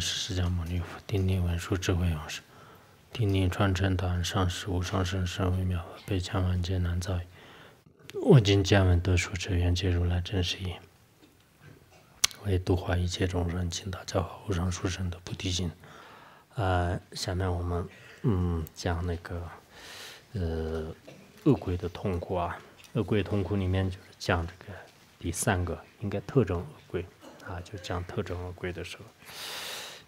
是释迦牟尼佛定力文殊智慧勇士，定力传承大上师无上甚深微妙，北疆万劫难遭遇。我今见闻得说者，缘皆如来真实意。为度化一切众生，请大家好无上殊胜的菩提心。呃，下面我们嗯讲那个呃恶鬼的痛苦啊，恶鬼痛苦里面就是讲这个第三个应该特征恶鬼啊，就讲特征恶鬼的时候。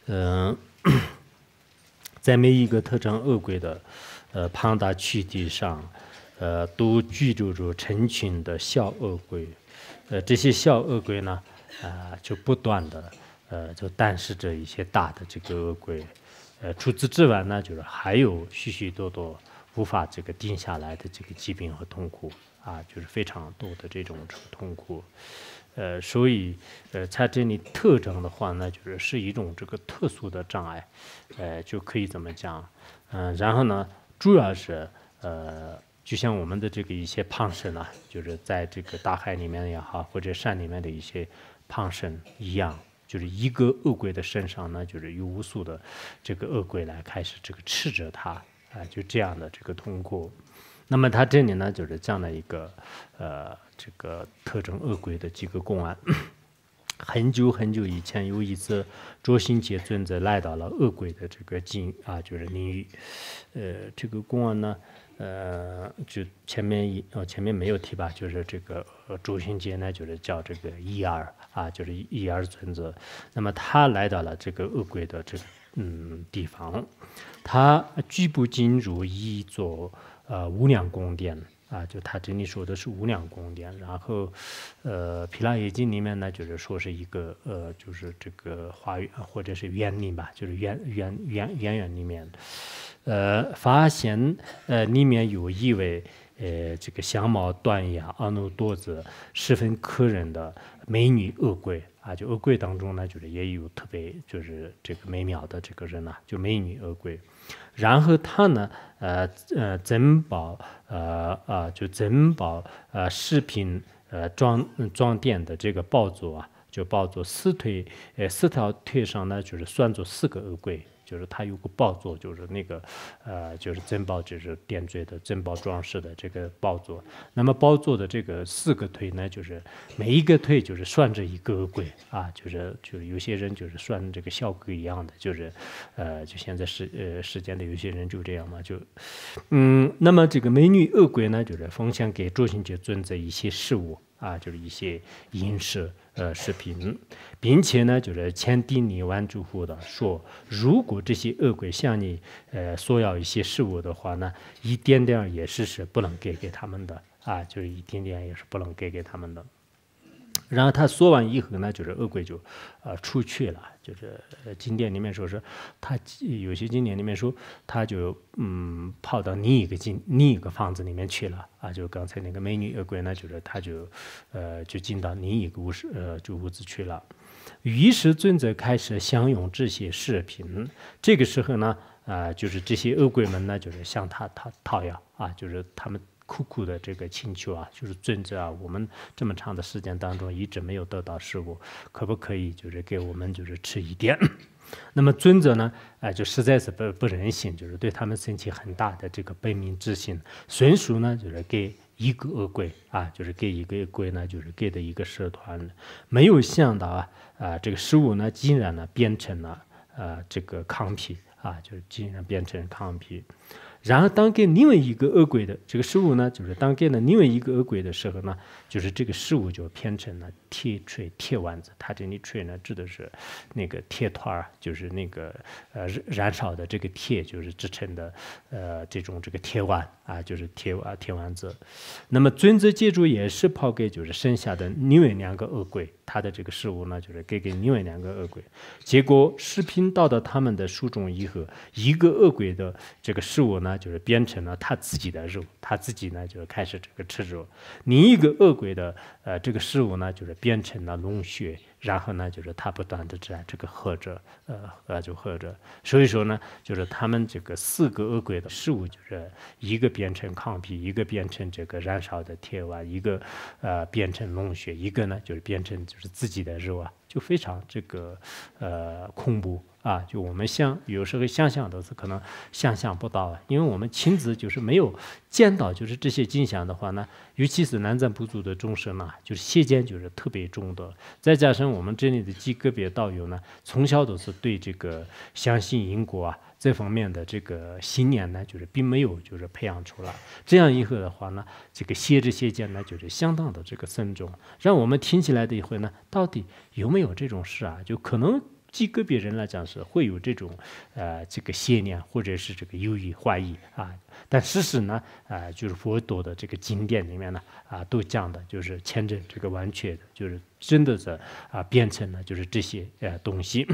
嗯，在每一个特征恶鬼的呃庞大躯体上，呃，都居住着成群的小恶鬼，呃，这些小恶鬼呢，啊，就不断的呃，就但是着一些大的这个恶鬼，呃，除此之外呢，就是还有许许多多无法这个定下来的这个疾病和痛苦，啊，就是非常多的这种痛苦。呃，所以，呃，它这里特征的话呢，就是是一种这个特殊的障碍，呃，就可以怎么讲，嗯，然后呢，主要是，呃，就像我们的这个一些胖神啊，就是在这个大海里面也好，或者山里面的一些胖神一样，就是一个恶鬼的身上呢，就是有无数的这个恶鬼来开始这个斥责他，啊，就这样的这个通过。那么他这里呢，就是这样的一个呃，这个特征恶鬼的几个公案。很久很久以前，有一次，卓新杰尊者来到了恶鬼的这个境啊，就是领域。呃，这个公案呢，呃，就前面一呃前面没有提吧，就是这个卓新杰呢，就是叫这个一儿啊，就是一儿尊者。那么他来到了这个恶鬼的这嗯地方，他拒不进入一座。呃，无量宫殿啊，就他这里说的是无量宫殿。然后，呃，《皮拉夜经》里面呢，就是说是一个呃，就是这个花园或者是园林吧，就是园园园园园里面，呃，发现呃，里面有一位呃，这个相貌端雅、婀娜多姿、十分可人的美女恶鬼啊，就恶鬼当中呢，就是也有特别就是这个美妙的这个人呐，就美女恶鬼。然后他呢，呃呃，珍宝呃呃，就珍宝呃饰品呃装装店的这个爆竹啊，就爆竹四腿，呃四条腿上呢，就是拴着四个乌龟。就是它有个宝座，就是那个，呃，就是珍宝，就是点缀的、珍宝装饰的这个宝座。那么宝座的这个四个腿呢，就是每一个腿就是拴着一个鬼啊，就是就是有些人就是算这个小鬼一样的，就是，呃，就现在时呃时间的有些人就这样嘛，就，嗯，那么这个美女恶鬼呢，就是奉献给众星及尊者一些事物。啊，就是一些影视呃视频，并且呢，就是千叮咛万嘱咐的说，如果这些恶鬼向你呃索要一些事物的话呢，一点点也是是不能给给他们的啊，就是一点点也是不能给给他们的。然后他说完以后呢，就是恶鬼就，啊出去了，就是经典里面说是，他有些经典里面说他就嗯跑到另一个进另一个房子里面去了啊，就刚才那个美女恶鬼呢，就是他就呃就进到另一个屋呃住屋子去了。于是尊者开始享用这些饰品，这个时候呢啊就是这些恶鬼们呢就是向他讨讨要啊，就是他们。苦苦的这个请求啊，就是尊者啊，我们这么长的时间当中一直没有得到食物，可不可以就是给我们就是吃一点？那么尊者呢，哎，就实在是不不忍心，就是对他们升起很大的这个悲悯之心。纯属呢，就是给一个恶鬼啊，就是给一个恶鬼呢，就是给的一个社团，没有想到啊，啊，这个食物呢，竟然呢变成了呃这个糠皮啊，就是竟然变成糠皮。然后当给另外一个恶鬼的这个事物呢，就是当给了另外一个恶鬼的时候呢，就是这个事物就偏成了。铁锤、铁丸子，他这里锤呢，指的是那个铁团儿，就是那个呃燃烧的这个铁，就是制成的呃这种这个铁丸啊，就是铁啊铁丸子。那么尊者借助也是抛给就是剩下的另外两个恶鬼，他的这个食物呢，就是给给另外两个恶鬼。结果食品到达他们的书中以后，一个恶鬼的这个食物呢，就是变成了他自己的肉，他自己呢就开始这个吃肉；另一个恶鬼的。呃，这个事物呢，就是变成了龙血，然后呢，就是它不断这在这个喝着，呃，呃，就喝着。所以说呢，就是他们这个四个恶鬼的事物，就是一个变成糠皮，一个变成这个燃烧的铁丸，一个呃变成龙血，一个呢就是变成就是自己的肉啊，就非常这个呃恐怖。啊，就我们想有时候想想都是可能想象不到，因为我们亲自就是没有见到，就是这些景象的话呢，尤其是南赞部族的众生呢，就是谢见就是特别重的。再加上我们这里的极个别道友呢，从小都是对这个相信因果啊这方面的这个信念呢，就是并没有就是培养出来。这样以后的话呢，这个谢之谢见呢就是相当的这个慎重，让我们听起来的以后呢，到底有没有这种事啊？就可能。极个别人来讲是会有这种，呃，这个信念或者是这个忧郁怀疑啊，但事实呢，啊，就是佛陀的这个经典里面呢，啊，都讲的就是签证这个完全的就是真的是啊变成了就是这些呃东西，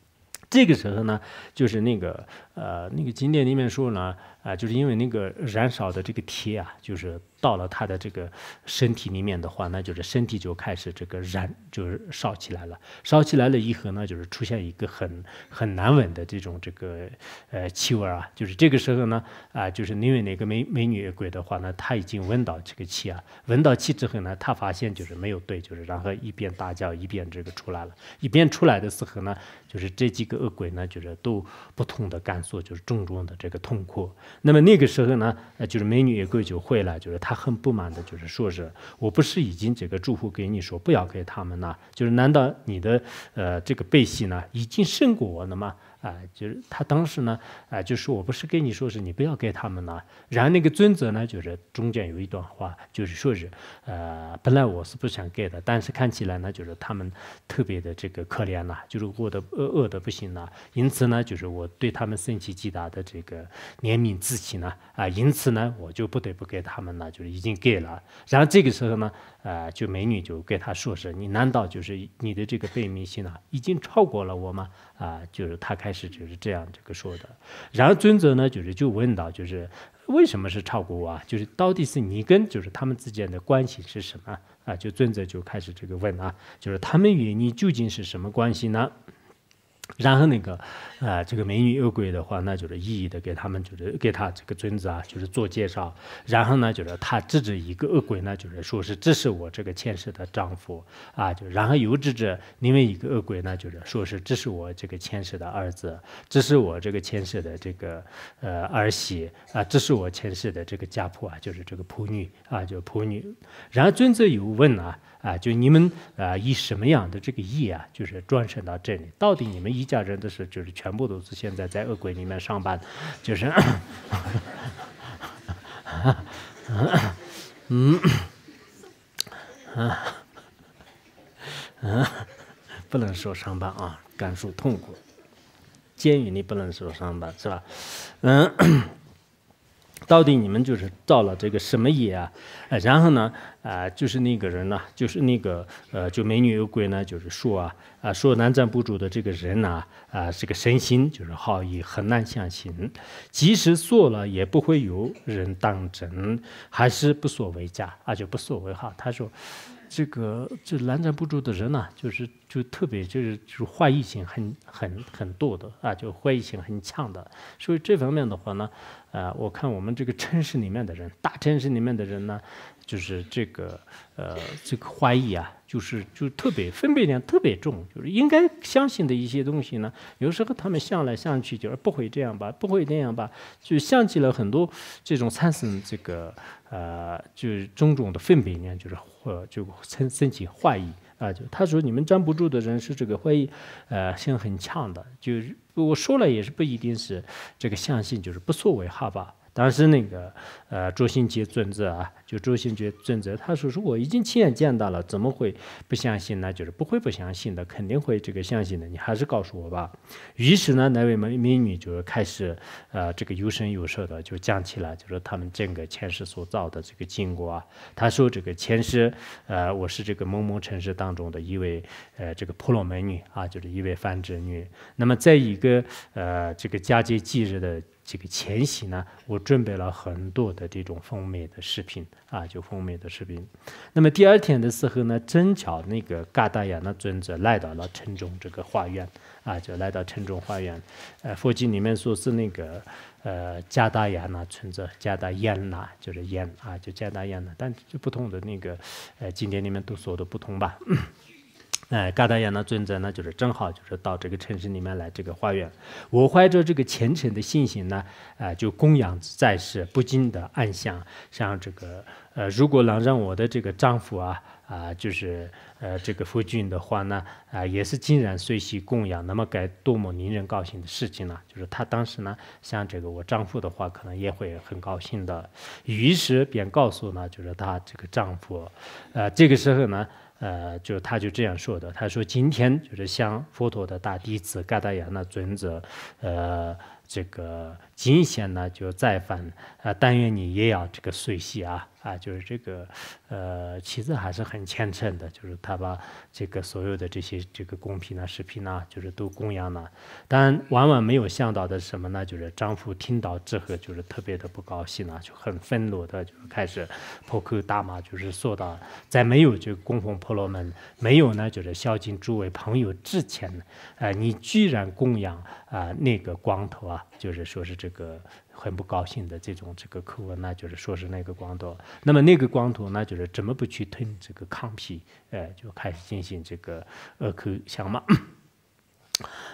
这个时候呢，就是那个呃那个经典里面说呢。啊，就是因为那个燃烧的这个铁啊，就是到了他的这个身体里面的话，那就是身体就开始这个燃，就是烧起来了。烧起来了以后呢，就是出现一个很很难闻的这种这个呃气味啊。就是这个时候呢，啊，就是因为那个美美女鬼的话呢，他已经闻到这个气啊，闻到气之后呢，他发现就是没有对，就是然后一边大叫一边这个出来了。一边出来的时候呢，就是这几个恶鬼呢，就是都不同的感受，就是重重的这个痛苦。那么那个时候呢，呃，就是美女也过就回来，就是她很不满的，就是说是，我不是已经这个住户给你说不要给他们了，就是难道你的呃这个背信呢已经胜过我了吗？啊，就是他当时呢，啊，就是我不是跟你说是，你不要给他们了。然后那个尊者呢，就是中间有一段话，就是说是，呃，本来我是不想给的，但是看起来呢，就是他们特别的这个可怜呐，就是过得饿饿的不行了，因此呢，就是我对他们升起极大的这个怜悯之情呢，啊，因此呢，我就不得不给他们呢，就是已经给了。然后这个时候呢，呃，就美女就给他说是，你难道就是你的这个悲悯心呢，已经超过了我吗？啊，就是他开始就是这样这个说的。然后尊者呢，就是就问到，就是为什么是超过我啊？就是到底是你跟就是他们之间的关系是什么啊？就尊者就开始这个问啊，就是他们与你究竟是什么关系呢？然后那个呃，这个美女恶鬼的话，那就是一一的给他们就是给他这个尊子啊，就是做介绍。然后呢，就是他指着一个恶鬼呢，就是说是这是我这个前世的丈夫啊，就然后又指着另外一个恶鬼呢，就是说是这是我这个前世的儿子，这是我这个前世的这个呃儿媳啊，这是我前世的这个家仆啊，就是这个仆女啊，就仆女。然后尊子又问啊。啊，就你们啊，以什么样的这个意啊，就是专生到这里？到底你们一家人的事，就是全部都是现在在恶鬼里面上班，就是，嗯，嗯，嗯，不能说上班啊，感受痛苦，监狱里不能说上班是吧？嗯，到底你们就是到了这个什么业啊？呃，然后呢，啊，就是那个人呢，就是那个，呃，就美女有鬼呢，就是说啊，啊，说男占卜主的这个人呢，啊，这个身心就是好意很难相信，即使做了也不会有人当真，还是不所为假，啊，就不所为哈。他说，这个这男占卜主的人呢，就是就特别就是就是坏心很很很多的啊，就坏心很强的，所以这方面的话呢，呃，我看我们这个城市里面的人，大城市里面的人呢。就是这个，呃，这个怀疑啊，就是就特别分别量特别重，就是应该相信的一些东西呢，有时候他们想来想去就是不会这样吧，不会那样吧，就想起了很多这种产生这个，呃，就是种种的分别力，就是或就生升起怀疑啊，就他说你们站不住的人是这个怀疑，呃，性很强的，就是我说了也是不一定是这个相信，就是不作为好吧。当时那个呃，周新杰尊者啊，就周新杰尊者，他说：如果已经亲眼见到了，怎么会不相信呢？就是不会不相信的，肯定会这个相信的。你还是告诉我吧。于是呢，那位美美女就是开始呃，这个有声有色的就讲起来，就说他们整个前世所造的这个经过啊。他说：这个前世呃，我是这个某某城市当中的一位呃，这个婆罗门女啊，就是一位凡殖女。那么在一个呃，这个佳节忌日的。这个前夕呢，我准备了很多的这种风美的食品啊，就风美的食品。那么第二天的时候呢，正巧那个嘎达雅那尊者来到了城中这个花园啊，就来到城中花园。呃，佛经里面说是那个呃加达雅那尊者，加达耶那就是耶啊，就加达雅那，但就不同的那个呃，经典里面都说的不同吧。哎，噶达亚那尊者呢，就是正好就是到这个城市里面来这个化缘，我怀着这个虔诚的信心呢，啊，就供养在世不禁的暗想，像这个，呃，如果能让我的这个丈夫啊，啊，就是，呃，这个夫君的话呢，啊，也是尽然随喜供养，那么该多么令人高兴的事情呢？就是他当时呢，像这个我丈夫的话，可能也会很高兴的，于是便告诉呢，就是他这个丈夫，呃，这个时候呢。呃，就他就这样说的。他说：“今天就是像佛陀的大弟子嘎达亚那尊者，呃，这个金贤呢就再犯，呃，但愿你也要这个随喜啊。”啊，就是这个，呃，妻子还是很虔诚的，就是他把这个所有的这些这个贡品呐、食品呐，就是都供养了。但万万没有想到的是什么呢？就是丈夫听到之后，就是特别的不高兴了，就很愤怒的，就开始破口大骂，就是说到，在没有就供奉婆罗门，没有呢，就是孝敬诸位朋友之前，呃，你居然供养啊那个光头啊，就是说是这个。很不高兴的这种这个口吻，那就是说是那个光头，那么那个光头，那就是怎么不去吞这个抗体，哎，就开始进行这个呃口腔嘛。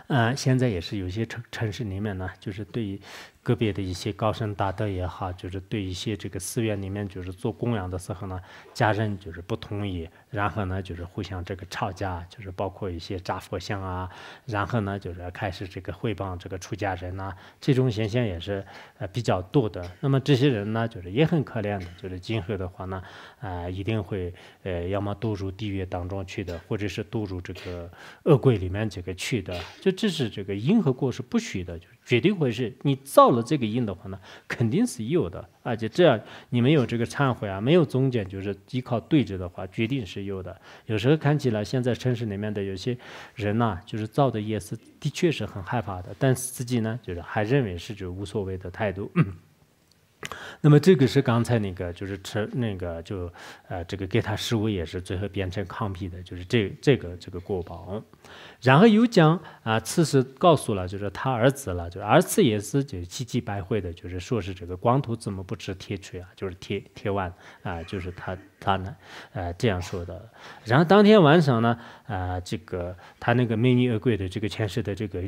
嗯，现在也是有些城城市里面呢，就是对。于个别的一些高僧大德也好，就是对一些这个寺院里面就是做供养的时候呢，家人就是不同意，然后呢就是互相这个吵架，就是包括一些扎佛像啊，然后呢就是开始这个诽谤这个出家人呐，这种现象也是呃比较多的。那么这些人呢，就是也很可怜的，就是今后的话呢，啊一定会呃要么堕入地狱当中去的，或者是堕入这个恶鬼里面这个去的，就这是这个因和果是不虚的，就。绝对会是，你造了这个印的话呢，肯定是有的。而且这样，你没有这个忏悔啊，没有中间就是依靠对着的话，决定是有的。有时候看起来，现在城市里面的有些人呢，就是造的业是的确是很害怕的，但是自己呢，就是还认为是种无所谓的态度。那么这个是刚才那个，就是吃那个就，呃，这个给他食物也是最后变成抗病的，就是这这个这个国宝。然后又讲啊，此事告诉了就是他儿子了，就儿子也是就奇急败坏的，就是说是这个光头怎么不吃铁锤啊，就是铁铁腕啊，就是他。他呢，呃这样说的。然后当天晚上呢，呃，这个他那个 agree 的这个前世的这个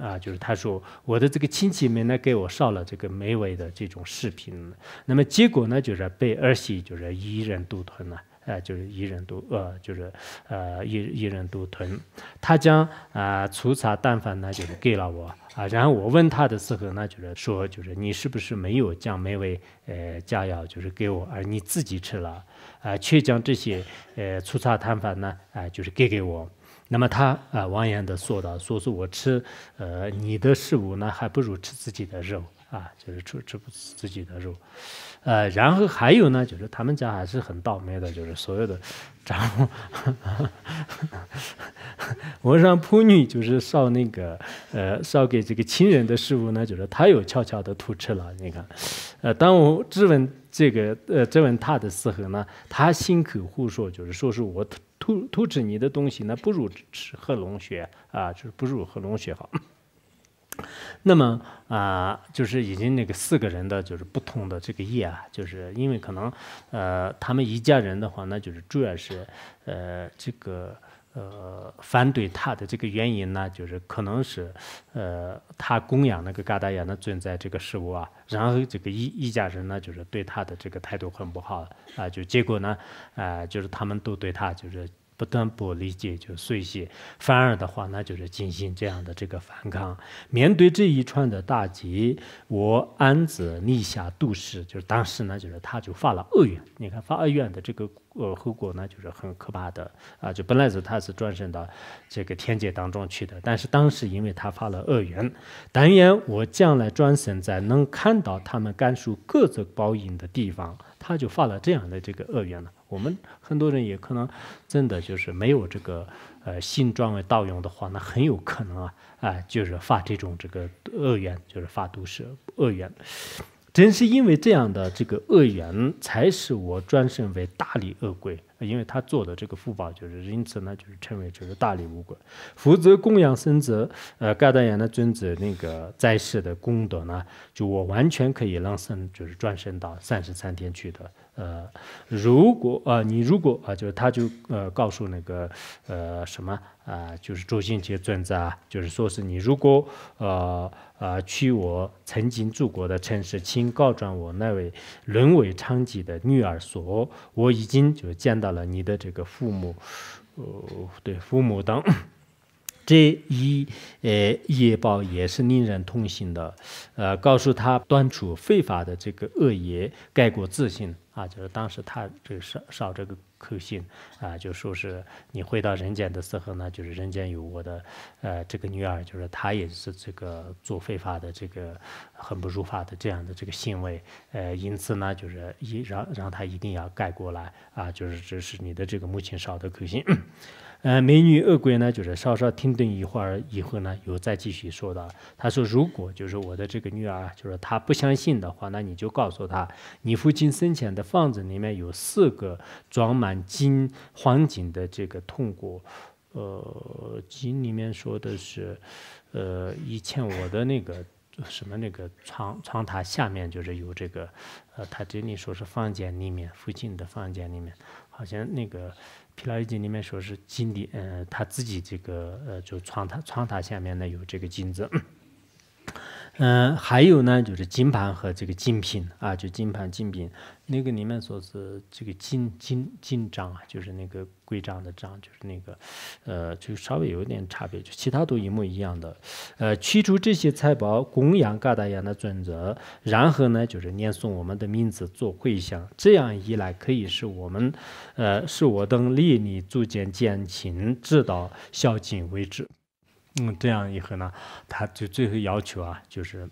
啊，就是他说我的这个亲戚们呢给我上了这个美味的这种食品。那么结果呢，就是被儿媳就是一人独吞了，呃，就是一人独呃，就是呃一一人独吞。他将啊粗茶淡饭呢就是给了我啊。然后我问他的时候呢，就是说就是你是不是没有将美味呃佳肴就是给我而你自己吃了？啊，却将这些呃粗茶淡饭呢，啊，就是给给我。那么他啊，王言的说道，说是我吃呃你的食物呢，还不如吃自己的肉啊，就是吃吃自己的肉。呃，然后还有呢，就是他们家还是很倒霉的，就是所有的杂物，我让仆女就是烧那个呃烧给这个亲人的食物呢，就是他又悄悄的偷吃了。你看，呃，当我质问。这个呃，这问他的时候呢，他心口胡说，就是说是我偷偷吃你的东西，那不如吃喝龙血啊，就是不如喝龙血好。那么啊，就是已经那个四个人的，就是不同的这个业啊，就是因为可能，呃，他们一家人的话，那就是主要是呃这个。呃，反对他的这个原因呢，就是可能是，呃，他供养那个嘎达亚的存在这个事物啊，然后这个一一家人呢，就是对他的这个态度很不好啊，就结果呢，啊，就是他们都对他就是不但不理解，就碎屑；反而的话，那就是进行这样的这个反抗。面对这一串的打击，我安子立下赌誓，就是当时呢，就是他就发了恶愿，你看发恶愿的这个。呃，后果呢就是很可怕的啊！就本来是他是转生到这个天界当中去的，但是当时因为他发了恶缘，但愿我将来转生在能看到他们感受各自报应的地方，他就发了这样的这个恶缘了。我们很多人也可能真的就是没有这个呃心转为道用的话，那很有可能啊，啊，就是发这种这个恶缘，就是发毒舌恶缘。正是因为这样的这个恶缘，才使我转生为大力恶鬼，因为他做的这个福报，就是因此呢，就是称为就是大力无鬼，福则供养僧者，呃，盖达言的尊者那个在世的功德呢，就我完全可以让僧就是转生到三十三天去的。呃，如果啊，你如果啊，就是他就呃告诉那个呃什么啊，就是周星杰尊者啊，就是说是你如果呃呃去我曾经住过的城市，请告状我那位沦为娼妓的女儿说，我已经就见到了你的这个父母，呃，对父母等。这一呃业报也是令人痛心的，呃，告诉他断除非法的这个恶业，改过自新啊。就是当时他这个少这个口信啊，就说是你回到人间的时候呢，就是人间有我的呃这个女儿，就是她也是这个做非法的这个很不入法的这样的这个行为，呃，因此呢，就是一让让他一定要改过来啊，就是这是你的这个母亲少的口信。呃，美女恶鬼呢，就是稍稍停顿一会儿以后呢，又再继续说道：“他说：“如果就是我的这个女儿，就是她不相信的话，那你就告诉她，你父亲生前的房子里面有四个装满金黄金的这个铜鼓。呃，金里面说的是，呃，以前我的那个什么那个床床榻下面就是有这个，呃，他这里说是房间里面附近的房间里面，好像那个。”疲劳眼镜里面说是经典，呃，他自己这个呃，就窗台窗台下面呢有这个镜子。嗯，还有呢，就是金盘和这个金品啊，就金盘金品，那个里面说是这个金金金章啊，就是那个贵章的章，就是那个，呃，就稍微有点差别，就其他都一模一样的。呃，取出这些财宝供养各大爷的准则，然后呢，就是念诵我们的名字做回向，这样一来可以使我们，呃，使我等利益逐渐减轻，直到孝敬为止。嗯，这样以后呢，他就最后要求啊，就是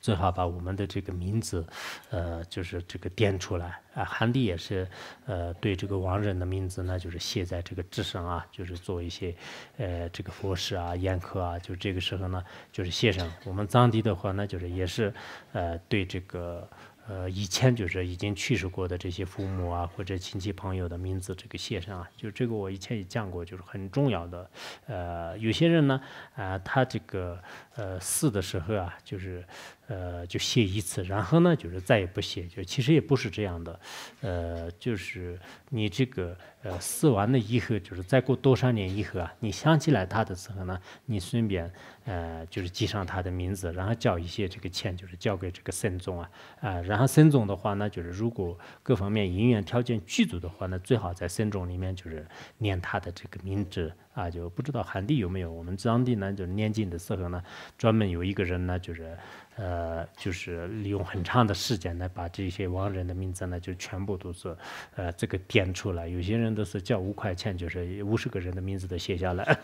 最好把我们的这个名字，呃，就是这个点出来。啊，汉帝也是，呃，对这个亡人的名字呢，就是写在这个纸上啊，就是做一些，呃，这个佛事啊、宴客啊，就这个时候呢，就是写上。我们藏地的话呢，就是也是，呃，对这个。呃，以前就是已经去世过的这些父母啊，或者亲戚朋友的名字，这个写上啊，就这个我以前也讲过，就是很重要的。呃，有些人呢，啊，他这个呃死的时候啊，就是呃就写一次，然后呢就是再也不写，就其实也不是这样的，呃，就是。你这个呃，死完了以后，就是再过多少年以后啊，你想起来他的时候呢，你顺便呃，就是记上他的名字，然后交一些这个钱，就是交给这个僧众啊，啊，然后僧众的话呢，就是如果各方面营缘条件具足的话呢，最好在僧众里面就是念他的这个名字啊，就不知道汉地有没有？我们当地呢，就是念经的时候呢，专门有一个人呢，就是呃，就是利用很长的时间呢，把这些亡人的名字呢，就全部都是呃，这个点。点出来，有些人都是交五块钱，就是五十个人的名字都写下来。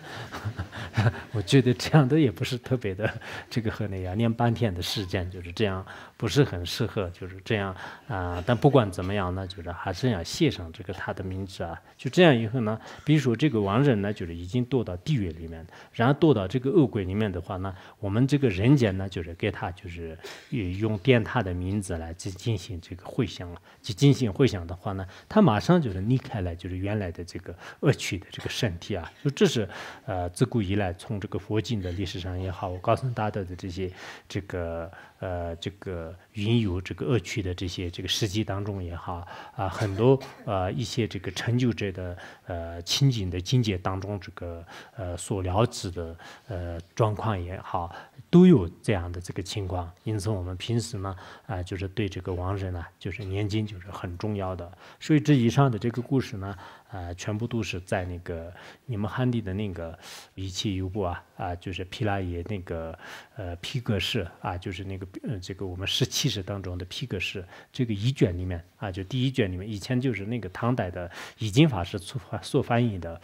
我觉得这样的也不是特别的，这个和那样，念半天的时间就是这样。不是很适合，就是这样啊。但不管怎么样呢，就是还是要写上这个他的名字啊。就这样以后呢，比如说这个亡人呢，就是已经堕到地狱里面，然后堕到这个恶鬼里面的话呢，我们这个人间呢，就是给他就是用用他的名字来去进行这个回响，去进行回响的话呢，他马上就是离开了就是原来的这个恶趣的这个身体啊。就这是呃自古以来从这个佛经的历史上也好，我高僧大德的这些这个。呃，这个云游这个恶趣的这些这个事迹当中也好，啊，很多呃一些这个成就者的呃清净的境界当中，这个呃所了解的呃状况也好。都有这样的这个情况，因此我们平时呢，啊，就是对这个亡人呢，就是念经就是很重要的。所以这以上的这个故事呢，啊，全部都是在那个你们汉地的那个一弃游部啊，啊，就是毗拉耶那个呃皮革式啊，就是那个这个我们十七世当中的皮革式这个一卷里面啊，就第一卷里面，以前就是那个唐代的已经法师出发所翻译的。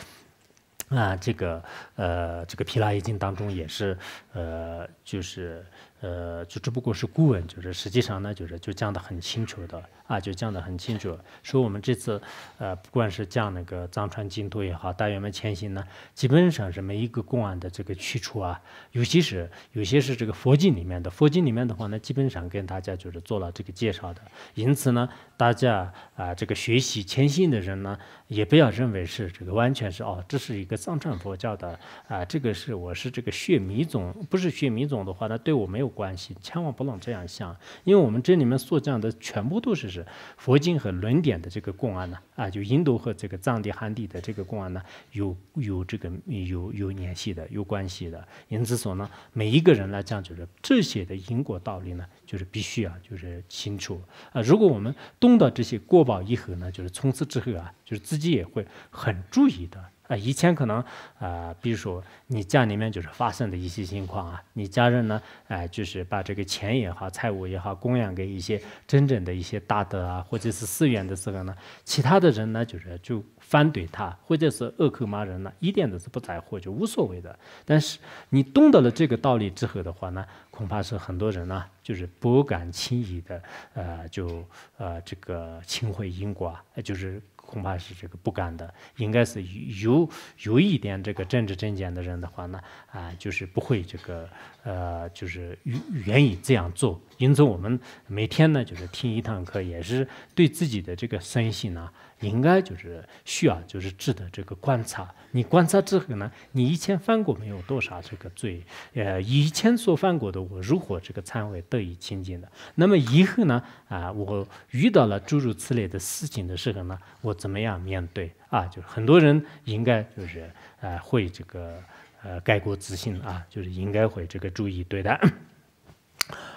那这个，呃，这个《皮拉耶经》当中也是，呃，就是。呃，就只不过是顾问，就是实际上呢，就是就讲得很清楚的啊，就讲得很清楚。说我们这次，呃，不管是讲那个藏传净土也好，大圆满前行呢，基本上是每一个公案的这个去处啊，尤其是有些是这个佛经里面的，佛经里面的话呢，基本上跟大家就是做了这个介绍的。因此呢，大家啊，这个学习前行的人呢，也不要认为是这个完全是哦，这是一个藏传佛教的啊，这个是我是这个学迷总，不是学迷总的话，呢，对我没有。关系千万不能这样想，因为我们这里面所讲的全部都是是佛经和论点的这个公案呢，啊，就印度和这个藏地汉地的这个公案呢，有有这个有有联系的，有关系的。因此说呢，每一个人来讲，就是这些的因果道理呢，就是必须啊，就是清楚啊。如果我们懂得这些过宝以后呢，就是从此之后啊，就是自己也会很注意的。啊，以前可能，呃，比如说你家里面就是发生的一些情况啊，你家人呢，哎，就是把这个钱也好，财物也好，供养给一些真正的一些大德啊，或者是寺院的时候呢，其他的人呢，就是就反对他，或者是恶口骂人呢，一点都是不在乎，就无所谓的。但是你懂得了这个道理之后的话呢，恐怕是很多人呢，就是不敢轻易的，呃，就呃这个轻毁因果，就是。恐怕是这个不敢的，应该是有有一点这个政治正见的人的话呢，啊，就是不会这个，呃，就是愿意这样做。因此，我们每天呢，就是听一堂课，也是对自己的这个身心呢。应该就是需要，就是值得这个观察。你观察之后呢，你以前犯过没有多少这个罪？呃，以前所犯过的，我如何这个忏悔得以清净的？那么以后呢？啊，我遇到了诸如此类的事情的时候呢，我怎么样面对？啊，就是很多人应该就是呃会这个呃改过自新啊，就是应该会这个注意对待。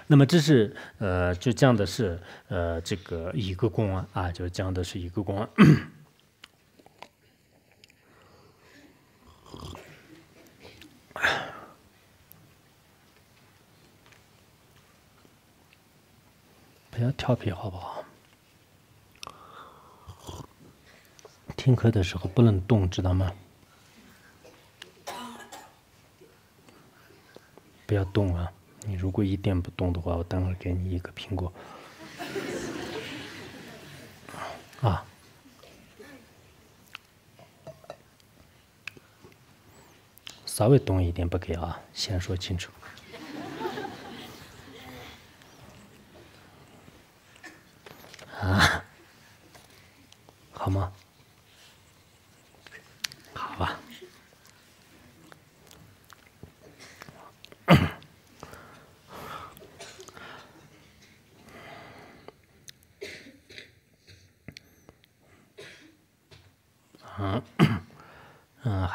那么这是呃，就讲的是呃，这个一个公啊，啊，就讲的是一个公宫。不要调皮，好不好？听课的时候不能动，知道吗？不要动啊！你如果一点不懂的话，我等会儿给你一个苹果，啊，稍微懂一点不给啊，先说清楚，啊，好吗？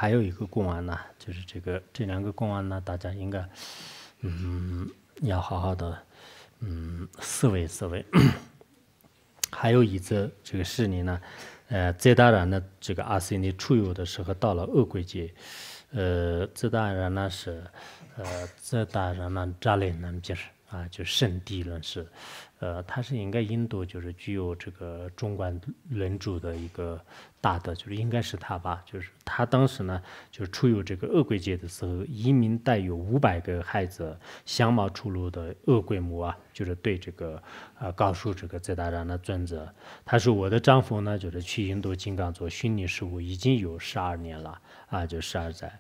还有一个公安呢，就是这个这两个公安呢，大家应该，嗯，要好好的，嗯，思维思维。还有一则这个事例呢，呃，最大人呢，这个阿斯尼出游的时候到了厄鬼界，呃，最大人呢是，呃，最大人呢扎来南比儿啊，就圣地论事。呃，他是应该印度就是具有这个中观轮主的一个大的，就是应该是他吧。就是他当时呢，就是出游这个恶鬼界的时候，移民带有五百个孩子，相貌出入的恶鬼母啊，就是对这个呃告诉这个在大然的尊者，他说我的丈夫呢，就是去印度金刚座虚拟事务已经有十二年了啊，就十二载，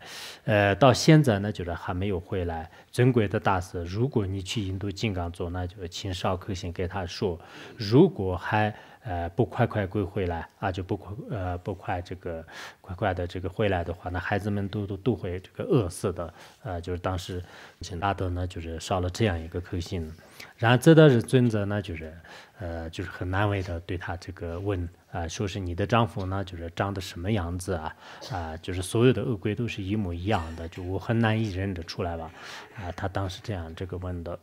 呃，到现在呢就是还没有回来。尊贵的大师，如果你去印度金刚座，那就是请少克先。给他说，如果还呃不快快归回来啊，就不快呃不快这个快快的这个回来的话，那孩子们都都都会这个饿死的。呃，就是当时请阿德呢，就是烧了这样一个口信。然后这德是尊者呢，就是呃就是很难为的对他这个问啊，说是你的丈夫呢，就是长得什么样子啊？啊，就是所有的恶鬼都是一模一样的，就我很难以认得出来吧？啊，他当时这样这个问的。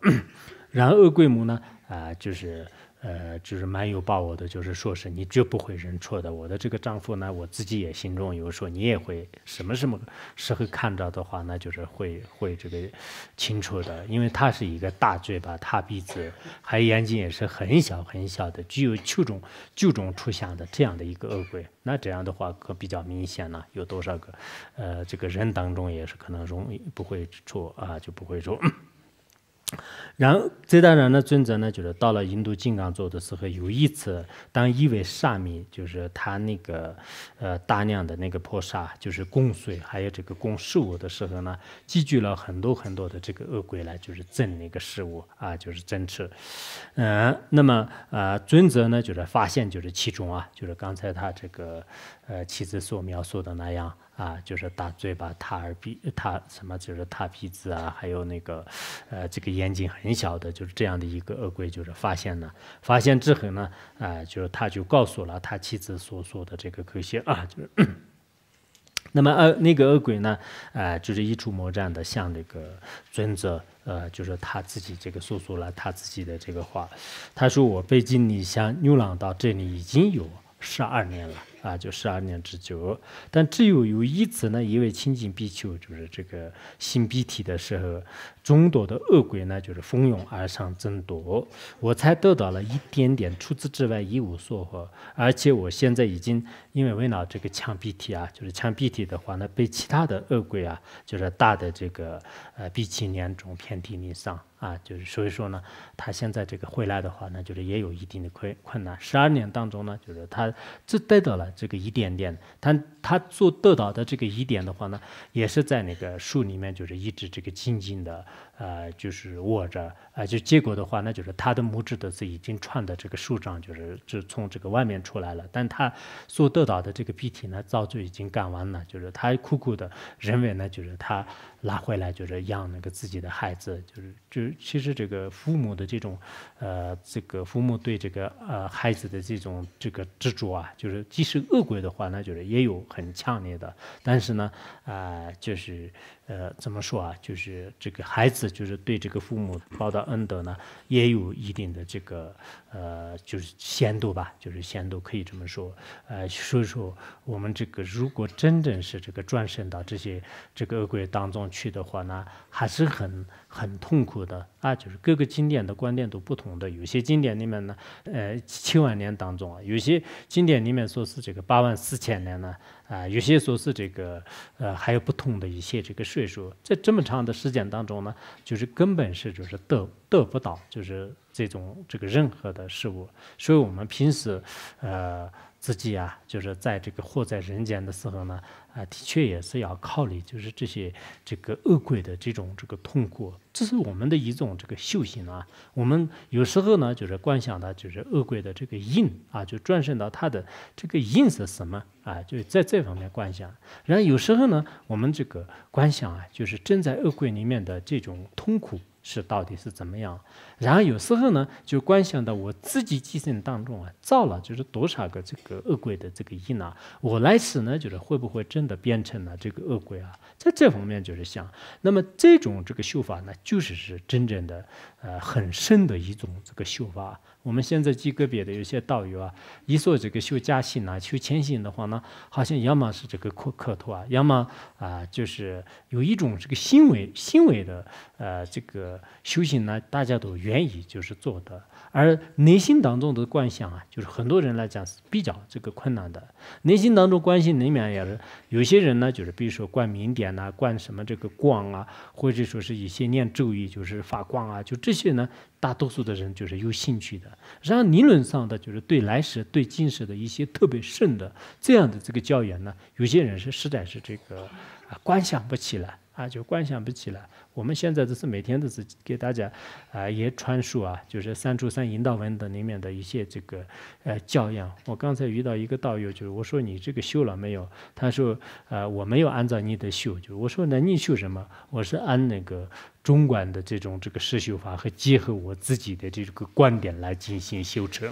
然后恶鬼母呢，啊，就是，呃，就是蛮有把握的，就是说是你绝不会认错的。我的这个丈夫呢，我自己也心中有数，你也会什么什么时候看到的话，那就是会会这个清楚的，因为他是一个大嘴巴、塌鼻子，还眼睛也是很小很小的，具有九种九种出现的这样的一个恶鬼，那这样的话可比较明显了，有多少个，呃，这个人当中也是可能容易不会错啊，就不会错。然后，这当然呢，尊者呢，就是到了印度金刚座的时候，有一次，当一位善民，就是他那个呃大量的那个菩萨，就是供水，还有这个供食物的时候呢，积聚了很多很多的这个恶鬼来，就是赠那个食物啊，就是争吃。嗯，那么呃，尊者呢，就是发现就是其中啊，就是刚才他这个。呃，妻子所描述的那样啊，就是大嘴巴、塌耳鼻、塌什么，就是塌鼻子啊，还有那个，呃，这个眼睛很小的，就是这样的一个恶鬼，就是发现呢，发现之后呢，啊，就是他就告诉了他妻子所说的这个口信啊，就是，那么呃，那个恶鬼呢，啊，就是一出魔杖的向这个尊者，呃，就是他自己这个诉说了他自己的这个话，他说我背井离乡流浪到这里已经有十二年了。啊，就十二年之久，但只有有一次呢，因为清净比丘就是这个行比体的时候，众多的恶鬼呢就是蜂拥而上争夺，我才得到了一点点，除此之外一无所获。而且我现在已经因为为了这个强鼻体啊，就是强鼻体的话呢，被其他的恶鬼啊，就是大的这个呃鼻青脸肿、遍体鳞伤。啊，就是所以说呢，他现在这个回来的话呢，就是也有一定的困困难。十二年当中呢，就是他只得到了这个一点点，但他做得到的这个一点的话呢，也是在那个树里面，就是一直这个静静的。呃，就是握着，啊，就结果的话，那就是他的拇指的是已经串的这个树桩，就是就从这个外面出来了。但他所得到的这个鼻体呢，早就已经干完了，就是他苦苦的认为呢，就是他拉回来就是养那个自己的孩子，就是就其实这个父母的这种。呃，这个父母对这个呃孩子的这种这个执着啊，就是即使恶鬼的话，那就是也有很强烈的。但是呢，啊，就是呃，怎么说啊，就是这个孩子就是对这个父母报答恩德呢，也有一定的这个。呃，就是限度吧，就是限度，可以这么说。呃，所以说我们这个如果真正是这个转身到这些这个恶鬼当中去的话呢，还是很很痛苦的啊。就是各个经典的观点都不同的，有些经典里面呢，呃，千万年当中，有些经典里面说是这个八万四千年呢，啊，有些说是这个呃，还有不同的一些这个岁数。在这么长的时间当中呢，就是根本是就是得得不到，就是。这种这个任何的事物，所以我们平时，呃，自己啊，就是在这个活在人间的时候呢，啊，的确也是要考虑，就是这些这个恶鬼的这种这个痛苦，这是我们的一种这个修行啊。我们有时候呢，就是观想的，就是恶鬼的这个印啊，就转生到他的这个印是什么啊？就在这方面观想。然后有时候呢，我们这个观想啊，就是正在恶鬼里面的这种痛苦。是到底是怎么样？然后有时候呢，就观想到我自己寄生当中啊，造了就是多少个这个恶鬼的这个因呢？我来死呢，就是会不会真的变成了这个恶鬼啊？在这方面就是想，那么这种这个修法呢，就是是真正的呃很深的一种这个修法。我们现在极个别的有些道友啊，一做这个修家信啊、修前行的话呢，好像要么是这个磕磕头啊，要么啊就是有一种这个行为行为的呃这个修行呢，大家都愿意就是做的。而内心当中的观想啊，就是很多人来讲是比较这个困难的。内心当中观心里面也是，有些人呢，就是比如说观名点呐，观什么这个光啊，或者说是一些念咒语，就是发光啊，就这些呢，大多数的人就是有兴趣的。然后理论上的就是对来世、对今世的一些特别深的这样的这个教员呢，有些人是实在是这个啊观想不起来。啊，就观想不起来。我们现在都是每天都是给大家啊，也传授啊，就是《三柱三引导文》的里面的一些这个呃教养。我刚才遇到一个道友，就是我说你这个修了没有？他说呃，我没有按照你的修。就我说那你修什么？我是按那个中观的这种这个修法，和结合我自己的这个观点来进行修持。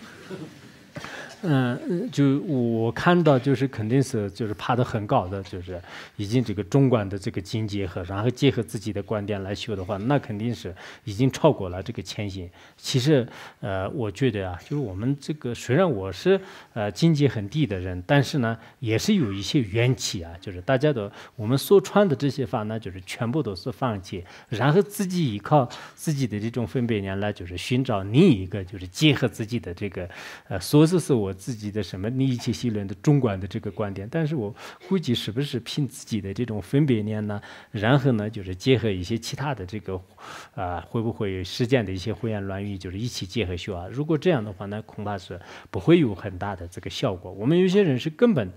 嗯嗯，就我看到就是肯定是就是爬的很高的，就是已经这个中观的这个境界和，然后结合自己的观点来修的话，那肯定是已经超过了这个前行。其实呃，我觉得啊，就是我们这个虽然我是呃境界很低的人，但是呢也是有一些缘起啊，就是大家都我们所穿的这些法，呢，就是全部都是放弃，然后自己依靠自己的这种分别念来就是寻找另一个，就是结合自己的这个呃，以说是我。自己的什么立起西论的中观的这个观点，但是我估计是不是凭自己的这种分别念呢？然后呢，就是结合一些其他的这个，啊，会不会实践的一些胡言乱语，就是一起结合修啊？如果这样的话，呢，恐怕是不会有很大的这个效果。我们有些人是根本，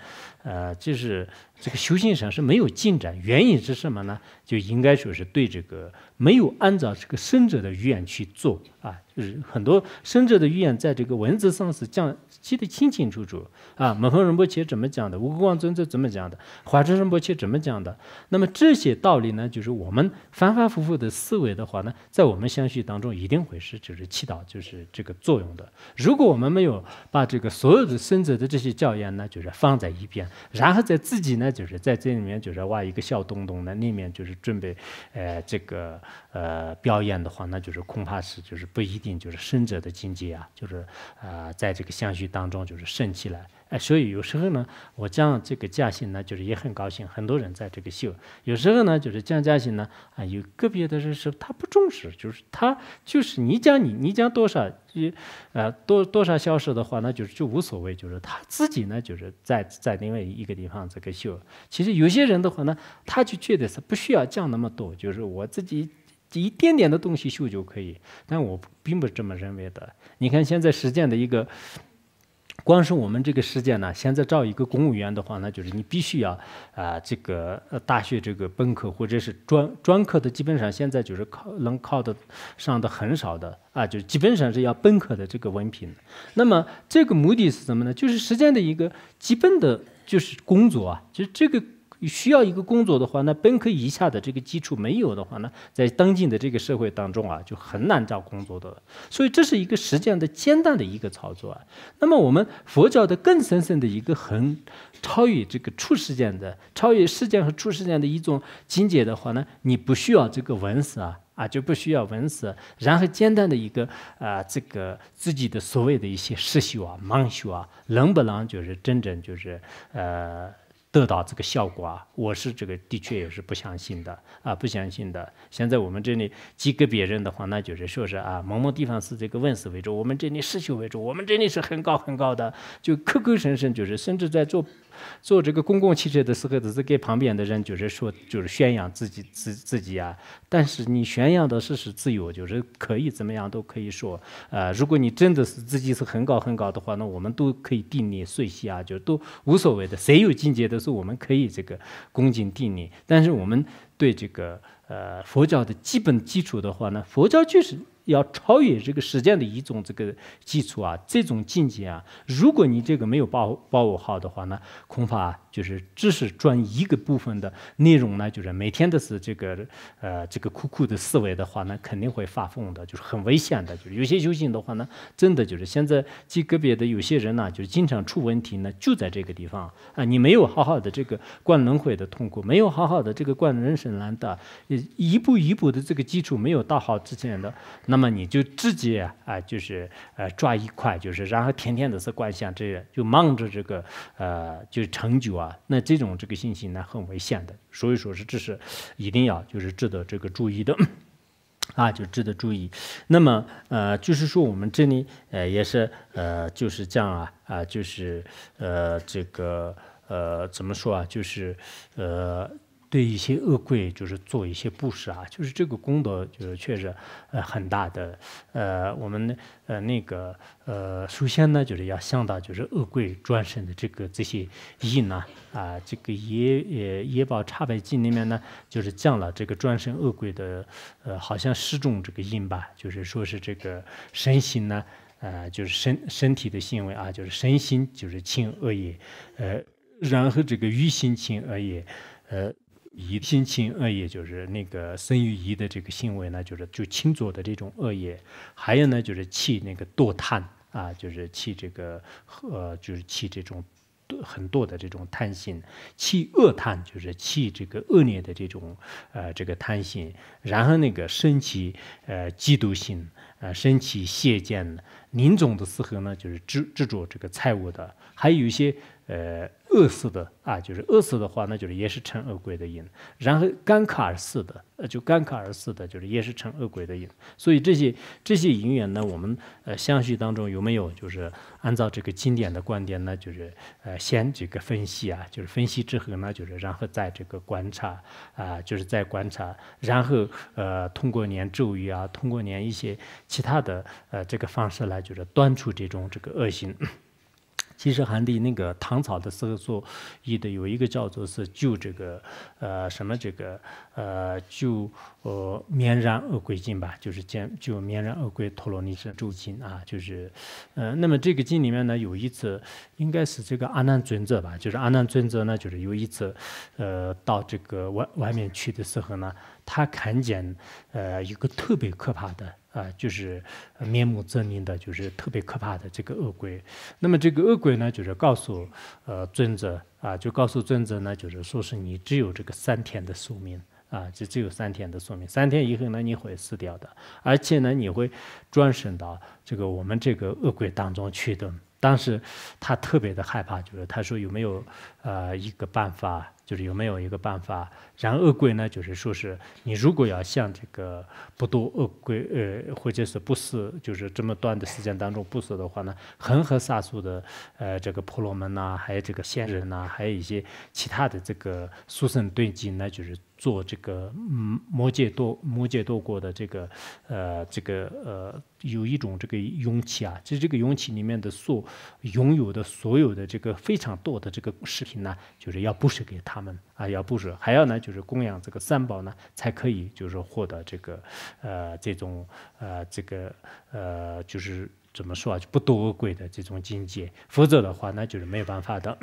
呃，就是这个修行上是没有进展，原因是什么呢？就应该说是对这个没有按照这个生者的意愿去做啊，就是很多生者的意愿在这个文字上是将。记得清清楚楚啊！蒙恒忍波切怎么讲的？无垢光尊者怎么讲的？华智仁波切怎么讲的？那么这些道理呢，就是我们反反复复的思维的话呢，在我们相续当中一定会是就是起到就是这个作用的。如果我们没有把这个所有的生者的这些教研呢，就是放在一边，然后在自己呢，就是在这里面就是挖一个小洞洞呢，里面就是准备呃这个呃表演的话，那就是恐怕是就是不一定就是生者的境界啊，就是啊在这个相续。当中就是升起来，哎，所以有时候呢，我将这个降薪呢，就是也很高兴，很多人在这个秀。有时候呢，就是降薪呢，啊，有个别的人是他不重视，就是他就是你讲你你讲多少，呃，多多少销售的话，那就是就无所谓，就是他自己呢，就是在在另外一个地方这个秀。其实有些人的话呢，他就觉得是不需要降那么多，就是我自己一点点的东西秀就可以。但我并不这么认为的。你看现在实践的一个。光是我们这个世界呢，现在招一个公务员的话，那就是你必须要，啊，这个大学这个本科或者是专专科的，基本上现在就是靠能靠的上的很少的啊，就是基本上是要本科的这个文凭。那么这个目的是什么呢？就是实践的一个基本的就是工作啊，就是这个。你需要一个工作的话，那本科以下的这个基础没有的话呢，在当今的这个社会当中啊，就很难找工作的。所以这是一个实践的简单的一个操作啊。那么我们佛教的更深层的一个很超越这个初世间的、超越世间和初世间的一种境界的话呢，你不需要这个文思啊，啊就不需要文思，然后简单的一个啊，这个自己的所谓的一些实修啊、盲修啊，能不能就是真正就是呃？得到这个效果啊，我是这个的确也是不相信的啊，不相信的。现在我们这里寄给别人的话，那就是说是啊，某某地方是这个温室为主，我们这里湿求为主，我们这里是很高很高的，就口口声声就是，甚至在做。坐这个公共汽车的时候，只是给旁边的人，就是说，就是宣扬自己自自己啊。但是你宣扬的事是自由，就是可以怎么样都可以说。呃，如果你真的是自己是很高很高的话，那我们都可以定你碎息啊，就都无所谓的。谁有境界都是我们可以这个恭敬定你。但是我们对这个呃佛教的基本基础的话呢，佛教就是。要超越这个时间的一种这个基础啊，这种境界啊，如果你这个没有把握把握好的话呢，恐怕。就是只是转一个部分的内容呢，就是每天都是这个呃这个酷酷的思维的话呢，肯定会发疯的，就是很危险的。就是有些修行的话呢，真的就是现在极个别的有些人呢，就是经常出问题呢，就在这个地方啊，你没有好好的这个观轮回的痛苦，没有好好的这个观人生难的，一步一步的这个基础没有打好之前的，那么你就直接啊，就是呃抓一块，就是然后天天都是观想，这就忙着这个呃就成就啊。那这种这个信息呢，很危险的，所以说是这是一定要就是值得这个注意的，啊，就值得注意。那么呃，就是说我们这里呃也是呃就是这样啊啊，就是呃这个呃怎么说啊，就是呃。对一些恶鬼，就是做一些布施啊，就是这个功德，就是确实，呃，很大的。呃，我们呃那个呃，首先呢，就是要想到就是恶鬼转身的这个这些印呢，啊，这个《耶耶耶宝差百经》里面呢，就是讲了这个转身恶鬼的，呃，好像十种这个因吧，就是说是这个身心呢，呃，就是身身体的行为啊，就是身心就是轻恶业，呃，然后这个欲心轻恶业，呃。心轻恶业就是那个生于疑的这个行为呢，就是就轻浊的这种恶业，还有呢就是弃那个惰贪啊，就是弃这个呃，就是弃这种很多的这种贪心，弃恶贪就是弃这个恶劣的这种呃这个贪心，然后那个生起呃嫉妒心，呃生起邪见，临终的时候呢就是执执着这个财物的，还有一些呃。饿死的啊，就是饿死的话，那就是也是成饿鬼的因。然后干渴而死的，呃，就干渴而死的，就是也是成饿鬼的因。所以这些这些因缘呢，我们呃相续当中有没有？就是按照这个经典的观点呢，就是呃先这个分析啊，就是分析之后呢，就是然后再这个观察啊，就是再观察，然后呃通过念咒语啊，通过念一些其他的呃这个方式来，就是断出这种这个恶行。其实还对那个唐朝的时候做译的有一个叫做是就这个呃什么这个呃就呃绵然而归经吧，就是兼就绵然而归陀罗尼之咒经啊，就是呃那么这个经里面呢有一次应该是这个阿难尊者吧，就是阿难尊者呢就是有一次呃到这个外外面去的时候呢。他看见，呃，一个特别可怕的啊，就是面目狰狞的，就是特别可怕的这个恶鬼。那么这个恶鬼呢，就是告诉，呃，尊者啊，就告诉尊者呢，就是说是你只有这个三天的宿命啊，就只有三天的寿命，三天以后呢，你会死掉的，而且呢，你会转生到这个我们这个恶鬼当中去的。当时他特别的害怕，就是他说有没有呃一个办法，就是有没有一个办法？然恶鬼呢，就是说是你如果要向这个不渡恶鬼呃，或者是不死，就是这么短的时间当中不死的话呢，恒河沙数的呃这个婆罗门呐，还有这个仙人呐，还有一些其他的这个宿生对境呢，就是。做这个，嗯，魔界多魔界多国的这个，呃，这个呃，有一种这个勇气啊，就这个勇气里面的所拥有的所有的这个非常多的这个食品呢，就是要布施给他们啊，要布施，还要呢就是供养这个三宝呢，才可以就是获得这个，呃，这种呃，这个呃，就是怎么说啊，就不多恶的这种境界，否则的话那就是没有办法的。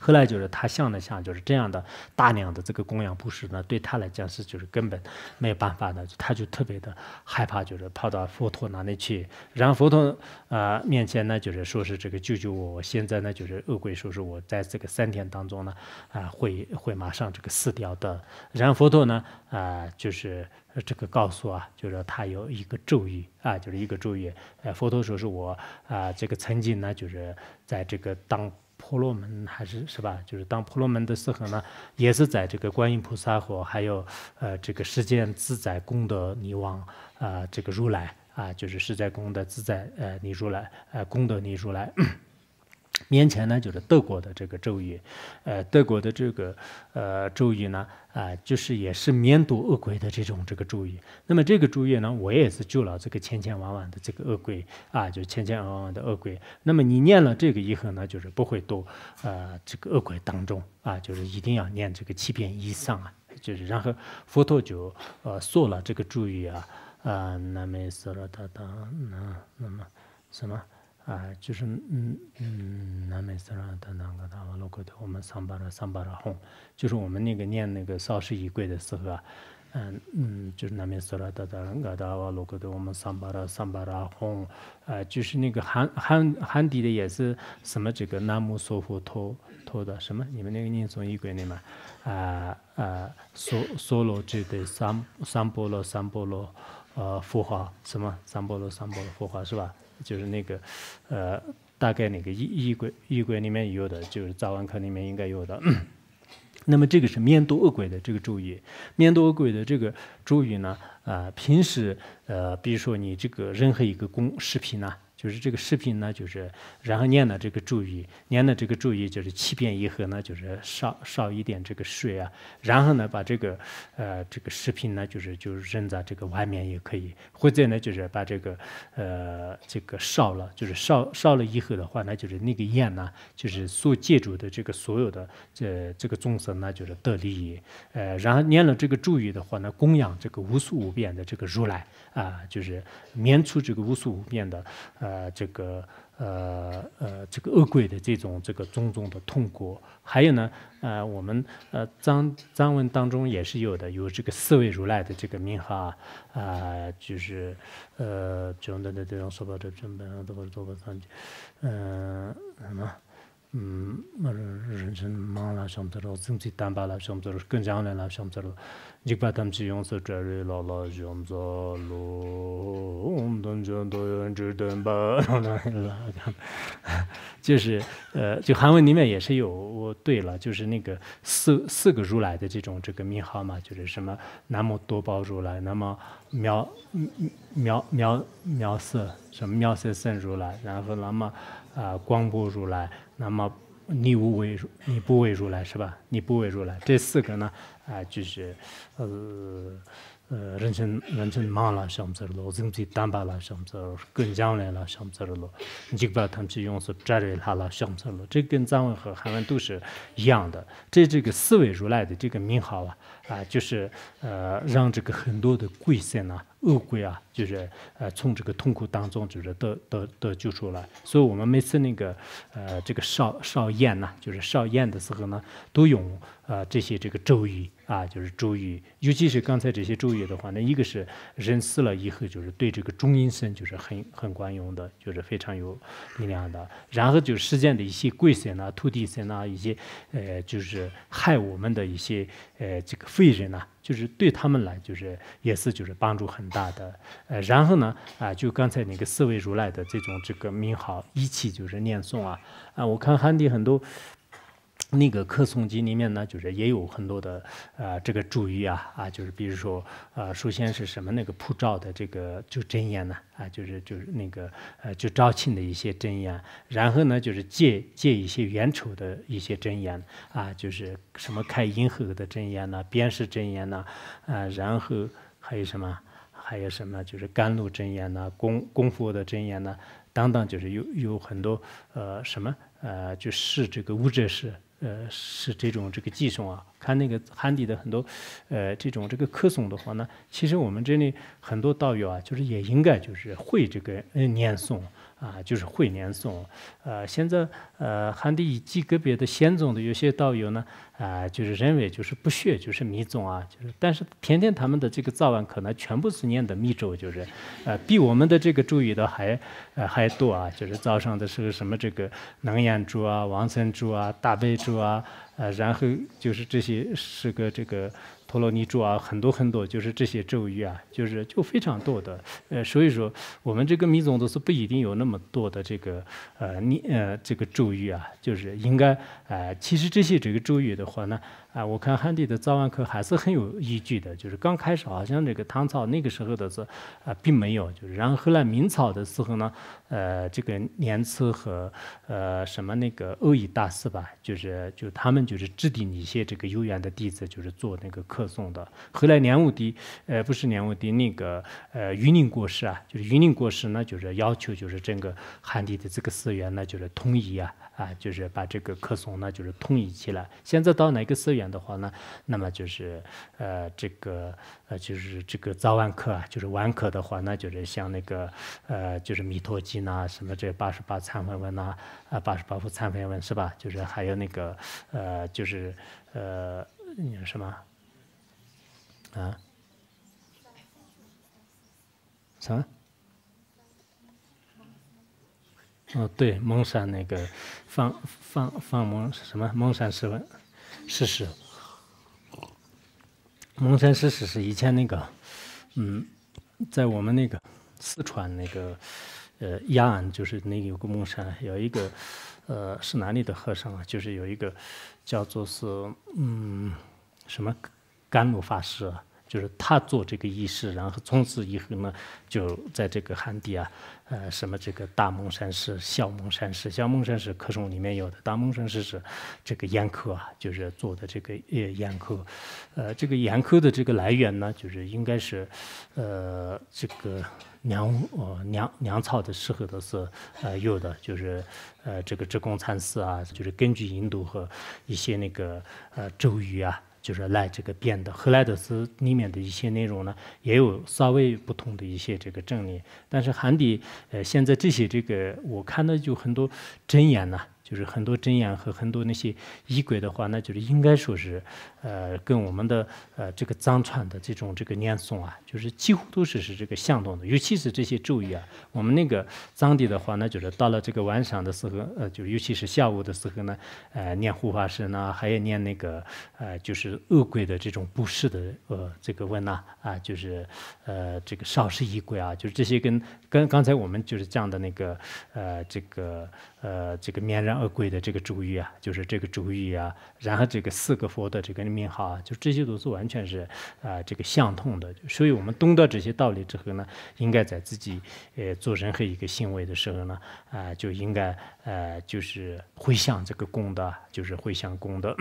后来就是他想的想就是这样的大量的这个供养布施呢，对他来讲是就是根本没有办法的，他就特别的害怕，就是跑到佛陀那里去，然后佛陀啊面前呢就是说是这个救救我，现在呢就是恶鬼说是我在这个三天当中呢啊会会马上这个死掉的，然后佛陀呢啊就是这个告诉啊就是他有一个咒语啊就是一个咒语，呃佛陀说是我啊这个曾经呢就是在这个当。婆罗门还是是吧？就是当婆罗门的时候呢，也是在这个观音菩萨和还有呃这个世间自在功德女王啊，这个如来啊，就是世界功德自在呃你如来呃功德你如来。面前呢就是德国的这个咒语，呃，德国的这个呃咒语呢啊，就是也是免度恶鬼的这种这个咒语。那么这个咒语呢，我也是救了这个千千万万的这个恶鬼啊，就千千万万的恶鬼。那么你念了这个以后呢，就是不会度呃这个恶鬼当中啊，就是一定要念这个七遍以上啊，就是然后佛陀就呃说了这个咒语啊，啊那么释迦牟尼那那么什么？啊，就是嗯嗯，南美斯拉达南格达瓦洛格的我们桑巴拉桑巴拉哄，就是我们那个念那个少世仪轨的时候，啊，嗯嗯，就是南美斯拉达那格达瓦洛格的我们桑巴拉桑巴拉哄，啊，就是那个韩韩韩地的也是什么这个南无娑婆托托的什么？你们那个念诵仪轨的嘛？啊啊，娑娑罗支的三三波罗三波罗，呃，佛号什么？三波罗三波罗佛号是吧？就是那个，呃，大概那个衣衣柜衣柜里面有的，就是早晚课里面应该有的。那么这个是面度恶鬼的这个咒语，面度恶鬼的这个咒语呢，啊，平时呃，比如说你这个任何一个公视频呢。就是这个食品呢，就是然后念了这个咒语，念了这个咒语，就是七遍以后呢，就是烧烧一点这个水啊，然后呢，把这个呃这个食品呢，就是就扔在这个外面也可以，或者呢，就是把这个呃这个烧了，就是烧烧了以后的话呢，就是那个烟呢，就是所借助的这个所有的这这个众生呢，就是得利益，呃，然后念了这个咒语的话呢，供养这个无数无边的这个如来啊，就是免除这个无数无边的呃。呃，这个呃呃，这个恶鬼的这种这个种种的痛苦，还有呢，呃，我们呃章章文当中也是有的，有这个四位如来的这个名号啊，啊，就是呃，中等的这种说法，的，等等啊，等等等等，嗯，什么，嗯，什人生忙了，什么的，身体单薄了，什么的，更加困难什么的。一佛堂前四张椅，啦啦，杨子楼，嗯，东张东望，西张巴，嗯，就是，呃，就韩文里面也是有，对了，就是那个四四个如来的这种这个名号嘛，就是什么南无多宝如来，那么妙妙妙妙色，什么妙色圣如来，然后那么啊光波如来，那么。你无为如，你不为如来是吧？你不为如来，这四个呢，啊，就是，呃，呃，人生，人生忙了，什么子了？人生最淡薄了，什么子了？更将来了，什么子了？就把他们去用作哲理，哈了，什么子了？这跟藏文和汉文都是一样的。这这个四位如来的这个名号啊，啊，就是呃，让这个很多的贵僧呢。恶鬼啊，就是呃，从这个痛苦当中就是得得得救出来，所以我们每次那个呃，这个烧烧宴呢，就是烧宴的时候呢，都用呃这些这个咒语。啊，就是咒语，尤其是刚才这些咒语的话，那一个是人死了以后，就是对这个中阴身就是很很管用的，就是非常有力量的。然后就世间的一些鬼神呐、土地神呐，一些呃就是害我们的一些呃这个废人呐，就是对他们来就是也是就是帮助很大的。呃，然后呢啊，就刚才那个四位如来的这种这个名号一起就是念诵啊啊，我看汉地很多。那个《科颂集》里面呢，就是也有很多的，呃，这个注语啊，啊，就是比如说，呃，首先是什么那个普照的这个就真言呢，啊，就是就是那个呃，就招庆的一些真言，然后呢就是借借一些元丑的一些真言，啊，就是什么开银河的真言呢，边识真言呢，啊，然后还有什么还有什么就是甘露真言呢，功功夫的真言呢，等等，就是有有很多呃什么呃，就是这个五智是。呃，是这种这个寄送啊，看那个汉地的很多，呃，这种这个客松的话呢，其实我们这里很多道友啊，就是也应该就是会这个念诵。啊，就是会念诵，呃，现在呃，还得以及个别的先宗的有些道友呢，啊，就是认为就是不学就是密宗啊，就是，但是天天他们的这个早晚可能全部是念的密咒，就是，呃，比我们的这个咒语的还，呃，还多啊，就是早上的时候什么这个能严珠啊、王生珠啊、大悲珠啊，呃，然后就是这些是个这个。陀罗尼珠啊，很多很多，就是这些咒语啊，就是就非常多的，呃，所以说我们这个密宗都是不一定有那么多的这个呃念呃这个咒语啊，就是应该呃，其实这些这个咒语的话呢。啊，我看汉地的早安科还是很有依据的，就是刚开始好像这个唐朝那个时候的是，啊，并没有，就是，然后后来明朝的时候呢，呃，这个年次和呃什么那个欧冶大师吧，就是就他们就是制定一些这个幽远的弟子就是做那个客送的，后来梁武帝，呃，不是梁武帝那个，呃，云林国师啊，就是云林国师呢，就是要求就是整个汉地的这个寺院呢就是统一啊。啊，就是把这个科松呢，就是统一起来。现在到哪个寺院的话呢，那么就是呃，这个呃，就是这个早晚课啊，就是晚课的话，呢，就是像那个呃，就是弥陀经啊，什么这八十八忏悔文呐，啊，八十八幅忏悔文是吧？就是还有那个呃，就是呃，什么？啊？啥？哦，对，蒙山那个。放放放蒙什么蒙山石文石狮，蒙山石狮是以前那个，嗯，在我们那个四川那个呃雅安，就是那个有个蒙山，有一个呃是哪里的和尚啊？就是有一个叫做是嗯什么甘露法师啊？就是他做这个医式，然后从此以后呢，就在这个汉地啊，呃，什么这个大蒙山氏、小蒙山氏、小蒙山氏科中里面有的，大蒙山氏是这个眼科啊，就是做的这个呃眼科，呃，这个眼科的这个来源呢，就是应该是呃这个呃粮粮草的时候都是呃有的，就是呃这个职工参事啊，就是根据印度和一些那个呃咒语啊。就是来这个编的，赫莱的斯里面的一些内容呢，也有稍微不同的一些这个证明。但是，还得呃，现在这些这个我看的就很多真言呐，就是很多真言和很多那些仪轨的话，那就是应该说是。呃，跟我们的呃这个藏传的这种这个念诵啊，就是几乎都是是这个相同的，尤其是这些咒语啊。我们那个藏地的话呢，就是到了这个晚上的时候，呃，就尤其是下午的时候呢，呃，念护法神呐，还有念那个呃，就是恶鬼的这种布施的呃这个问呐啊，就是呃这个少时一轨啊，就是这些跟跟刚才我们就是讲的那个呃这个呃这个绵燃恶鬼的这个咒语啊，就是这个咒语啊，然后这个四个佛的这个。命啊，就这些都是完全是啊，这个相通的。所以我们懂得这些道理之后呢，应该在自己呃做任何一个行为的时候呢，啊，就应该呃，就是回向这个功德，就是回向功德。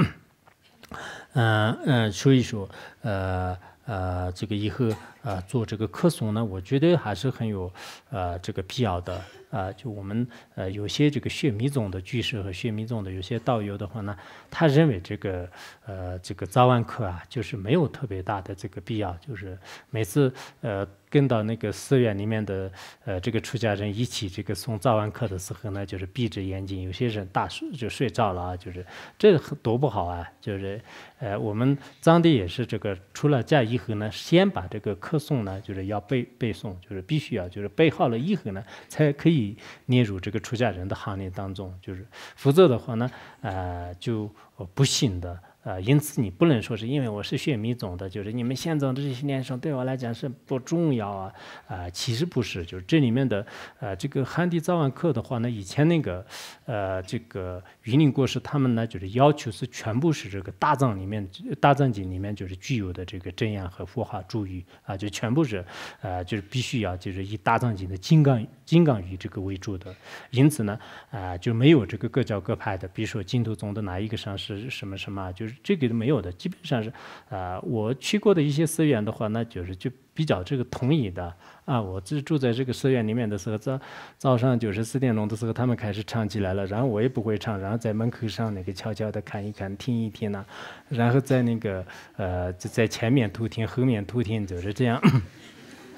嗯嗯，所以说呃呃，这个以后。啊，做这个客松呢，我觉得还是很有，呃，这个必要的。啊，就我们呃有些这个血迷宗的居士和血迷宗的有些道友的话呢，他认为这个呃这个早晚课啊，就是没有特别大的这个必要。就是每次呃跟到那个寺院里面的呃这个出家人一起这个送早晚课的时候呢，就是闭着眼睛，有些人大睡就睡着了啊，就是这多不好啊。就是呃我们当地也是这个出了家以后呢，先把这个课。背诵呢，就是要背背诵，就是必须要，就是背好了以后呢，才可以列入这个出家人的行列当中，就是否则的话呢，呃，就不行的。啊，因此你不能说是因为我是学迷总的，就是你们现宗的这些念诵对我来讲是不重要啊。啊，其实不是，就是这里面的，呃，这个汉地藏晚课的话呢，以前那个，呃，这个云林国师他们呢，就是要求是全部是这个大藏里面大藏经里面就是具有的这个真言和佛法注语啊，就全部是，呃，就是必须要就是以大藏经的金刚。金刚语这个为主的，因此呢，啊就没有这个各教各派的，比如说净土宗的哪一个上是什么什么，就是这个都没有的，基本上是，啊我去过的一些寺院的话，那就是就比较这个统一的啊。我自住在这个寺院里面的时候，早早上九十四点钟的时候，他们开始唱起来了，然后我也不会唱，然后在门口上那个悄悄的看一看，听一听呢，然后在那个呃在前面偷听，后面偷听，就是这样。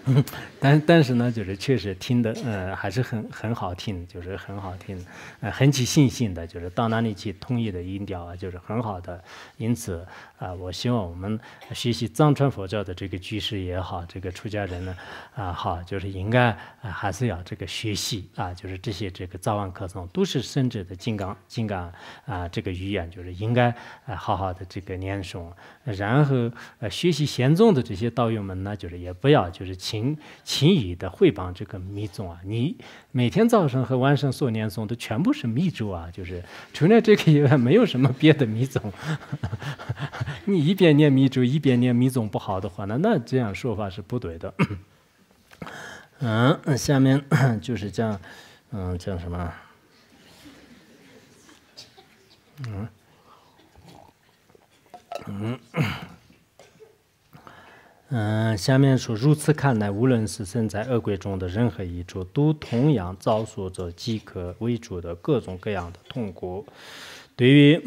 但但是呢，就是确实听的，呃，还是很很好听，就是很好听，呃，很起信心的，就是到哪里去，统一的音调啊，就是很好的，因此。啊，我希望我们学习藏传佛教的这个居士也好，这个出家人呢，啊好，就是应该啊，还是要这个学习啊，就是这些这个早晚课诵都是圣者的金刚金刚啊这个语言，就是应该啊，好好的这个念诵。然后呃，学习贤宗的这些道友们呢，就是也不要就是轻轻易的会帮这个密宗啊。你每天早晨和晚上所念诵的全部是密咒啊，就是除了这个以外，没有什么别的密宗。你一边念弥咒，一边念弥宗不好的话，那那这样说法是不对的。嗯，下面 就是讲，嗯，讲什么？嗯，嗯，嗯，下面说，如此看来，无论是身在恶鬼中的任何一处，都同样遭受着饥渴为主的各种各样的痛苦。对于。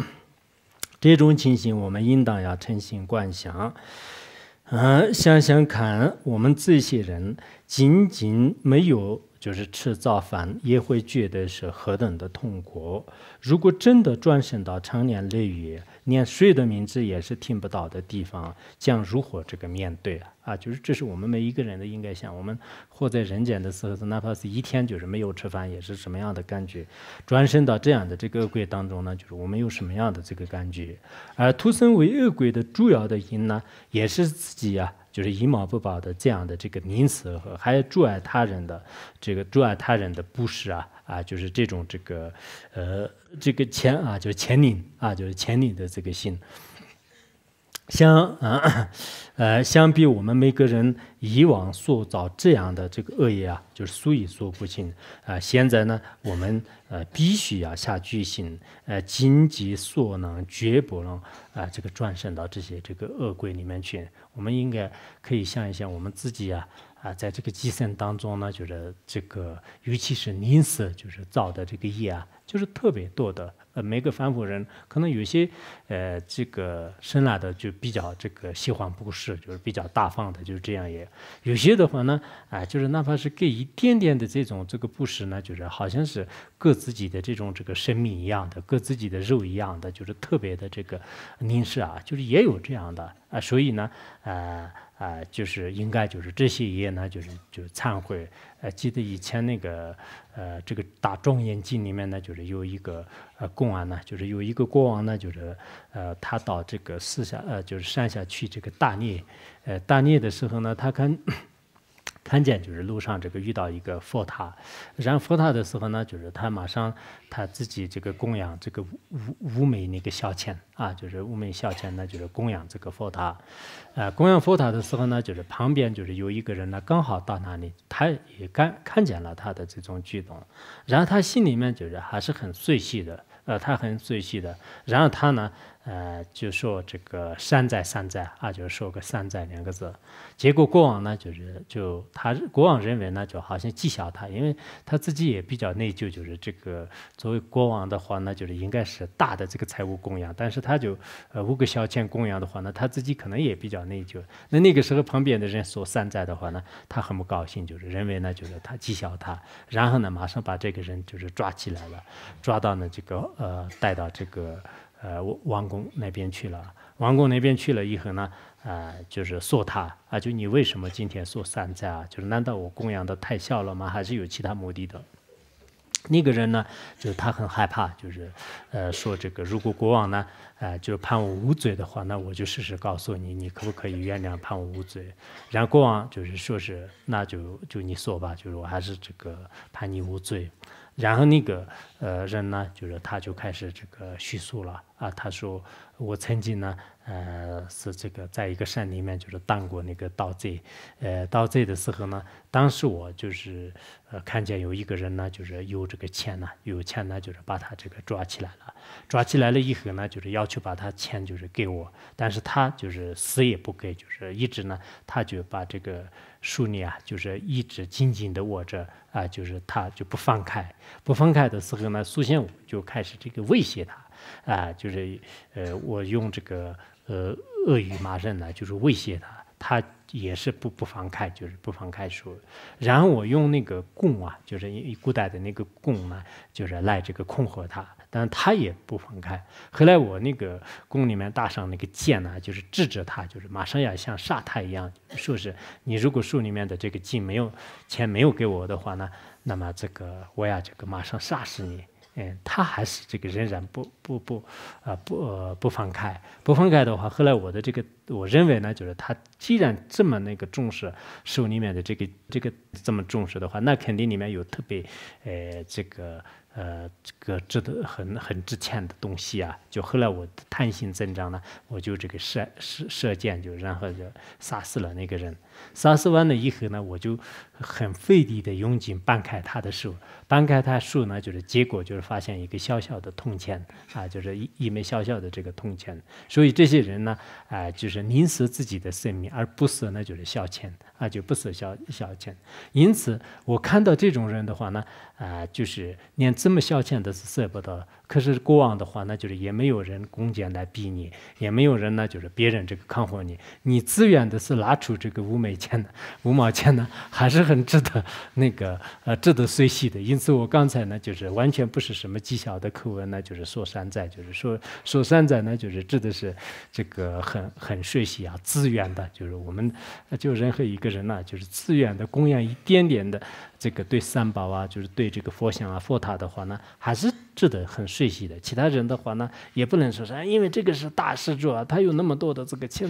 这种情形，我们应当要诚心观想。嗯，想想看，我们这些人仅仅没有就是吃早饭，也会觉得是何等的痛苦。如果真的转生到长年累月。念谁的名字也是听不到的地方，将如何这个面对啊？就是这是我们每一个人的应该想。我们活在人间的时候，哪怕是一天就是没有吃饭，也是什么样的感觉？转身到这样的这个鬼当中呢，就是我们有什么样的这个感觉？而徒生为恶鬼的主要的因呢，也是自己啊，就是一毛不拔的这样的这个名词，和还有阻碍他人的这个阻碍他人的不是啊。啊，就是这种这个，呃，这个钱啊，就是钱领啊，就是钱领的这个心。相啊，呃，相比我们每个人以往塑造这样的这个恶业啊，就是数也数不清啊。现在呢，我们呃必须要下决心，呃，尽己所能，绝不能啊这个转身到这些这个恶鬼里面去。我们应该可以想一想，我们自己啊。啊，在这个基层当中呢，就是这个，尤其是临死，就是造的这个业啊，就是特别多的。每个凡夫人可能有些，呃，这个生来的就比较这个喜欢布施，就是比较大方的，就是这样也有些的话呢，啊，就是哪怕是给一点点的这种这个布施呢，就是好像是割自己的这种这个生命一样的，割自己的肉一样的，就是特别的这个凝视啊，就是也有这样的啊，所以呢，呃啊，就是应该就是这些爷呢，就是就忏悔。哎，记得以前那个，呃，这个《大庄严经》里面呢，就是有一个，呃，公王呢，就是有一个国王呢，就是，呃，他到这个四下，呃，就是山下去这个大猎，呃，大猎的时候呢，他看。看见就是路上这个遇到一个佛塔，然后佛塔的时候呢，就是他马上他自己这个供养这个五五美那个小钱啊，就是五美小钱呢，就是供养这个佛塔，呃，供养佛塔的时候呢，就是旁边就是有一个人呢，刚好到那里，他也看看见了他的这种举动，然后他心里面就是还是很碎细的，呃，他很碎细的，然后他呢。呃，就说这个善哉善哉啊，就是说个“善哉两个字。结果国王呢，就是就他国王认为呢，就好像讥笑他，因为他自己也比较内疚，就是这个作为国王的话，呢，就是应该是大的这个财务供养，但是他就呃五个小钱供养的话，呢，他自己可能也比较内疚。那那个时候旁边的人说善哉的话呢，他很不高兴，就是认为呢，就是他讥笑他，然后呢，马上把这个人就是抓起来了，抓到呢，这个呃带到这个。呃，王公那边去了，王公那边去了以后呢，呃，就是说他啊，就你为什么今天说山寨啊？就是难道我供养的太小了吗？还是有其他目的的？那个人呢，就是他很害怕，就是呃，说这个如果国王呢，呃，就判我无罪的话，那我就事实告诉你，你可不可以原谅判我无罪？然后国王就是说是，那就就你说吧，就是我还是这个判你无罪。然后那个呃人呢，就是他就开始这个叙述了啊，他说。我曾经呢，呃，是这个在一个山里面，就是当过那个盗贼，呃，盗贼的时候呢，当时我就是，呃，看见有一个人呢，就是有这个钱呢，有钱呢，就是把他这个抓起来了，抓起来了以后呢，就是要求把他钱就是给我，但是他就是死也不给，就是一直呢，他就把这个树里啊，就是一直紧紧的握着，啊，就是他就不放开，不放开的时候呢，苏仙武就开始这个威胁他。啊，就是，呃，我用这个呃恶语骂人呢，就是威胁他，他也是不不放开，就是不放开说。然后我用那个弓啊，就是一古代的那个弓呢，就是来这个恐吓他，但他也不放开。后来我那个弓里面搭上那个箭呢，就是制止他，就是马上要像杀他一样。说是你如果手里面的这个箭没有钱没有给我的话呢，那么这个我要这个马上杀死你。他还是这个仍然不不不，啊不不放开不放开的话，后来我的这个我认为呢，就是他既然这么那个重视手里面的这个这个这么重视的话，那肯定里面有特别呃这个呃这个值得很很值钱的东西啊。就后来我贪心增长呢，我就这个射射射箭就然后就杀死了那个人，杀死完了以后呢，我就很费力的用劲掰开他的手。翻开他书呢，就是结果就是发现一个小小的铜钱啊，就是一一枚小小的这个铜钱。所以这些人呢，啊，就是宁舍自己的生命而不舍，那就是小钱啊，就不舍小小钱。因此，我看到这种人的话呢，啊，就是连这么小钱都是舍不得。可是过往的话，那就是也没有人攻坚来逼你，也没有人呢，就是别人这个看护你，你自愿的是拿出这个五美钱的五毛钱呢，还是很值得那个呃值得随喜的。因是我刚才呢，就是完全不是什么技巧的口吻，呢，就是说山寨，就是说说山寨呢，就是指的是这个很很学习啊，自愿的，就是我们就任何一个人呢，就是自愿的供养一点点的。这个对三宝啊，就是对这个佛像啊、佛塔的话呢，还是值得很睡喜的。其他人的话呢，也不能说是，因为这个是大事做啊，他有那么多的这个钱，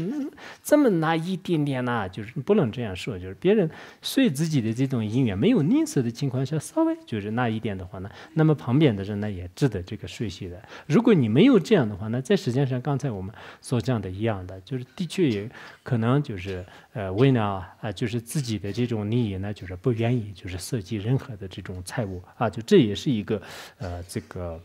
这么拿一点点呢，就是不能这样说，就是别人随自己的这种姻缘，没有吝啬的情况下，稍微就是拿一点的话呢，那么旁边的人呢也值得这个睡喜的。如果你没有这样的话，呢，在实际上刚才我们所讲的一样的，就是的确也，可能就是呃为了啊，就是自己的这种利益呢，就是不愿意就是。涉及任何的这种财物啊，就这也是一个呃，这个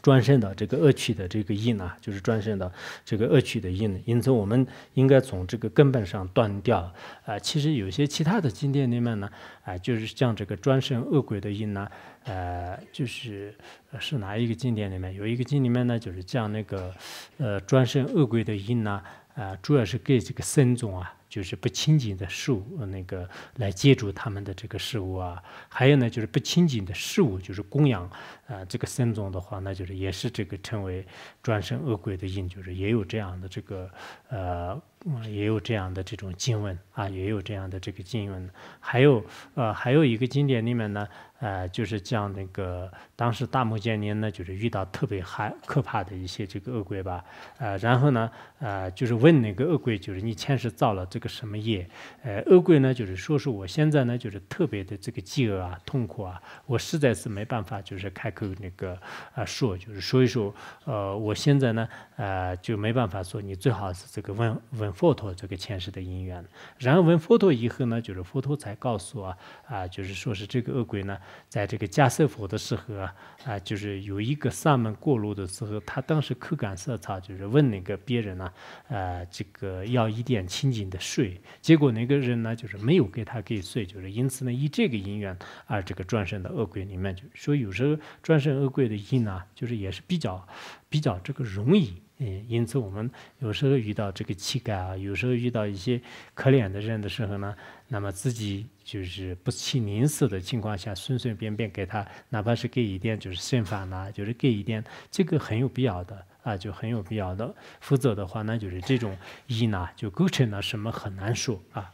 专生的这个恶趣的这个因呢，就是专生的这个恶趣的因，因此我们应该从这个根本上断掉啊。其实有些其他的经典里面呢，啊，就是像这个专生恶鬼的因呢，呃，就是是哪一个经典里面？有一个经里面呢，就是讲那个呃专生恶鬼的因呢，啊，主要是给这个僧众啊。就是不清净的事物，那个来接触他们的这个事物啊，还有呢，就是不清净的事物，就是供养，啊这个僧众的话，那就是也是这个称为专生恶鬼的印，就是也有这样的这个，呃，也有这样的这种经文啊，也有这样的这个经文，还有，呃，还有一个经典里面呢。呃，就是讲那个当时大目犍连呢，就是遇到特别害可怕的一些这个恶鬼吧，呃，然后呢，呃，就是问那个恶鬼，就是你前世造了这个什么业？呃，恶鬼呢，就是说是我现在呢，就是特别的这个饥饿啊、痛苦啊，我实在是没办法，就是开口那个啊说，就是说一说，呃，我现在呢，呃，就没办法说，你最好是这个问问佛陀这个前世的因缘。然后问佛陀以后呢，就是佛陀才告诉啊啊，就是说是这个恶鬼呢。在这个加瑟佛的时候啊，啊，就是有一个萨门过路的时候，他当时口干舌燥，就是问那个别人呢，呃，这个要一点清净的水，结果那个人呢，就是没有给他给水，就是因此呢，以这个因缘而这个转生的恶鬼里面就，所以有时候转生恶鬼的因呢，就是也是比较比较这个容易，嗯，因此我们有时候遇到这个乞丐啊，有时候遇到一些可怜的人的时候呢，那么自己。就是不起名啬的情况下，随随便便给他，哪怕是给一点，就是剩饭呢，就是给一点，这个很有必要的啊，就很有必要的。否则的话，那就是这种意呢，就构成了什么很难说啊。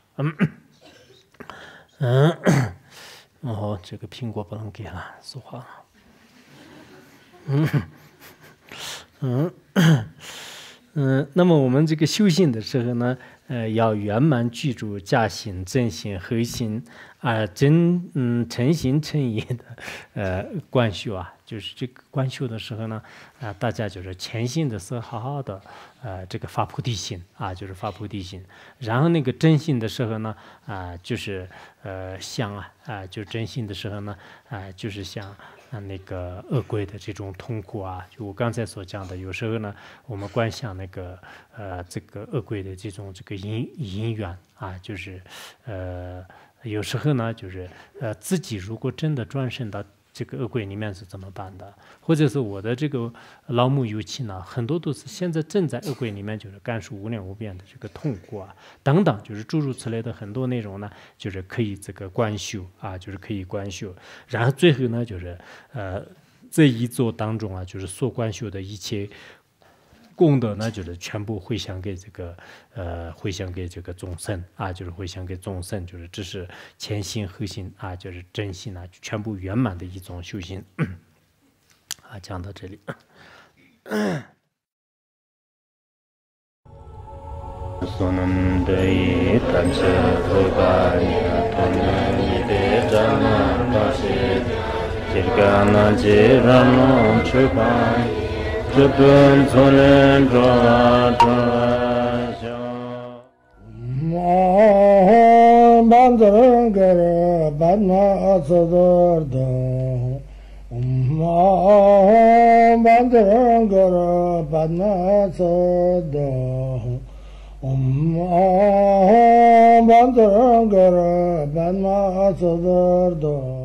嗯，然后这个苹果不能给了，说话了。嗯，嗯，嗯，那么我们这个修行的时候呢？呃，要圆满具足假行真行核心啊，真嗯诚心诚意的呃观修啊，就是这个观修的时候呢，啊大家就是前心的时候好好的呃这个发菩提心啊，就是发菩提心，然后那个真心的时候呢，啊就是呃想啊啊就真心的时候呢，啊就是想。啊，那个恶鬼的这种痛苦啊，就我刚才所讲的，有时候呢，我们观想那个呃，这个恶鬼的这种这个因因缘啊，就是，呃，有时候呢，就是呃，自己如果真的转生到。这个恶鬼里面是怎么办的？或者是我的这个老母油情呢？很多都是现在正在恶鬼里面，就是干受无量无边的这个痛苦啊，等等，就是诸如此类的很多内容呢，就是可以这个观修啊，就是可以观修。然后最后呢，就是呃，这一座当中啊，就是所观修的一切。功德那就是全部回向给这个，呃，回向给这个众生啊，就是回向给众生，就是这是前心后心啊，就是真心啊，全部圆满的一种修行。啊，讲到这里。Jepun Solen Bandırın gere bana asılırdım Ummahım bandırın gere bana asılırdım Ummahım bandırın gere bana asılırdım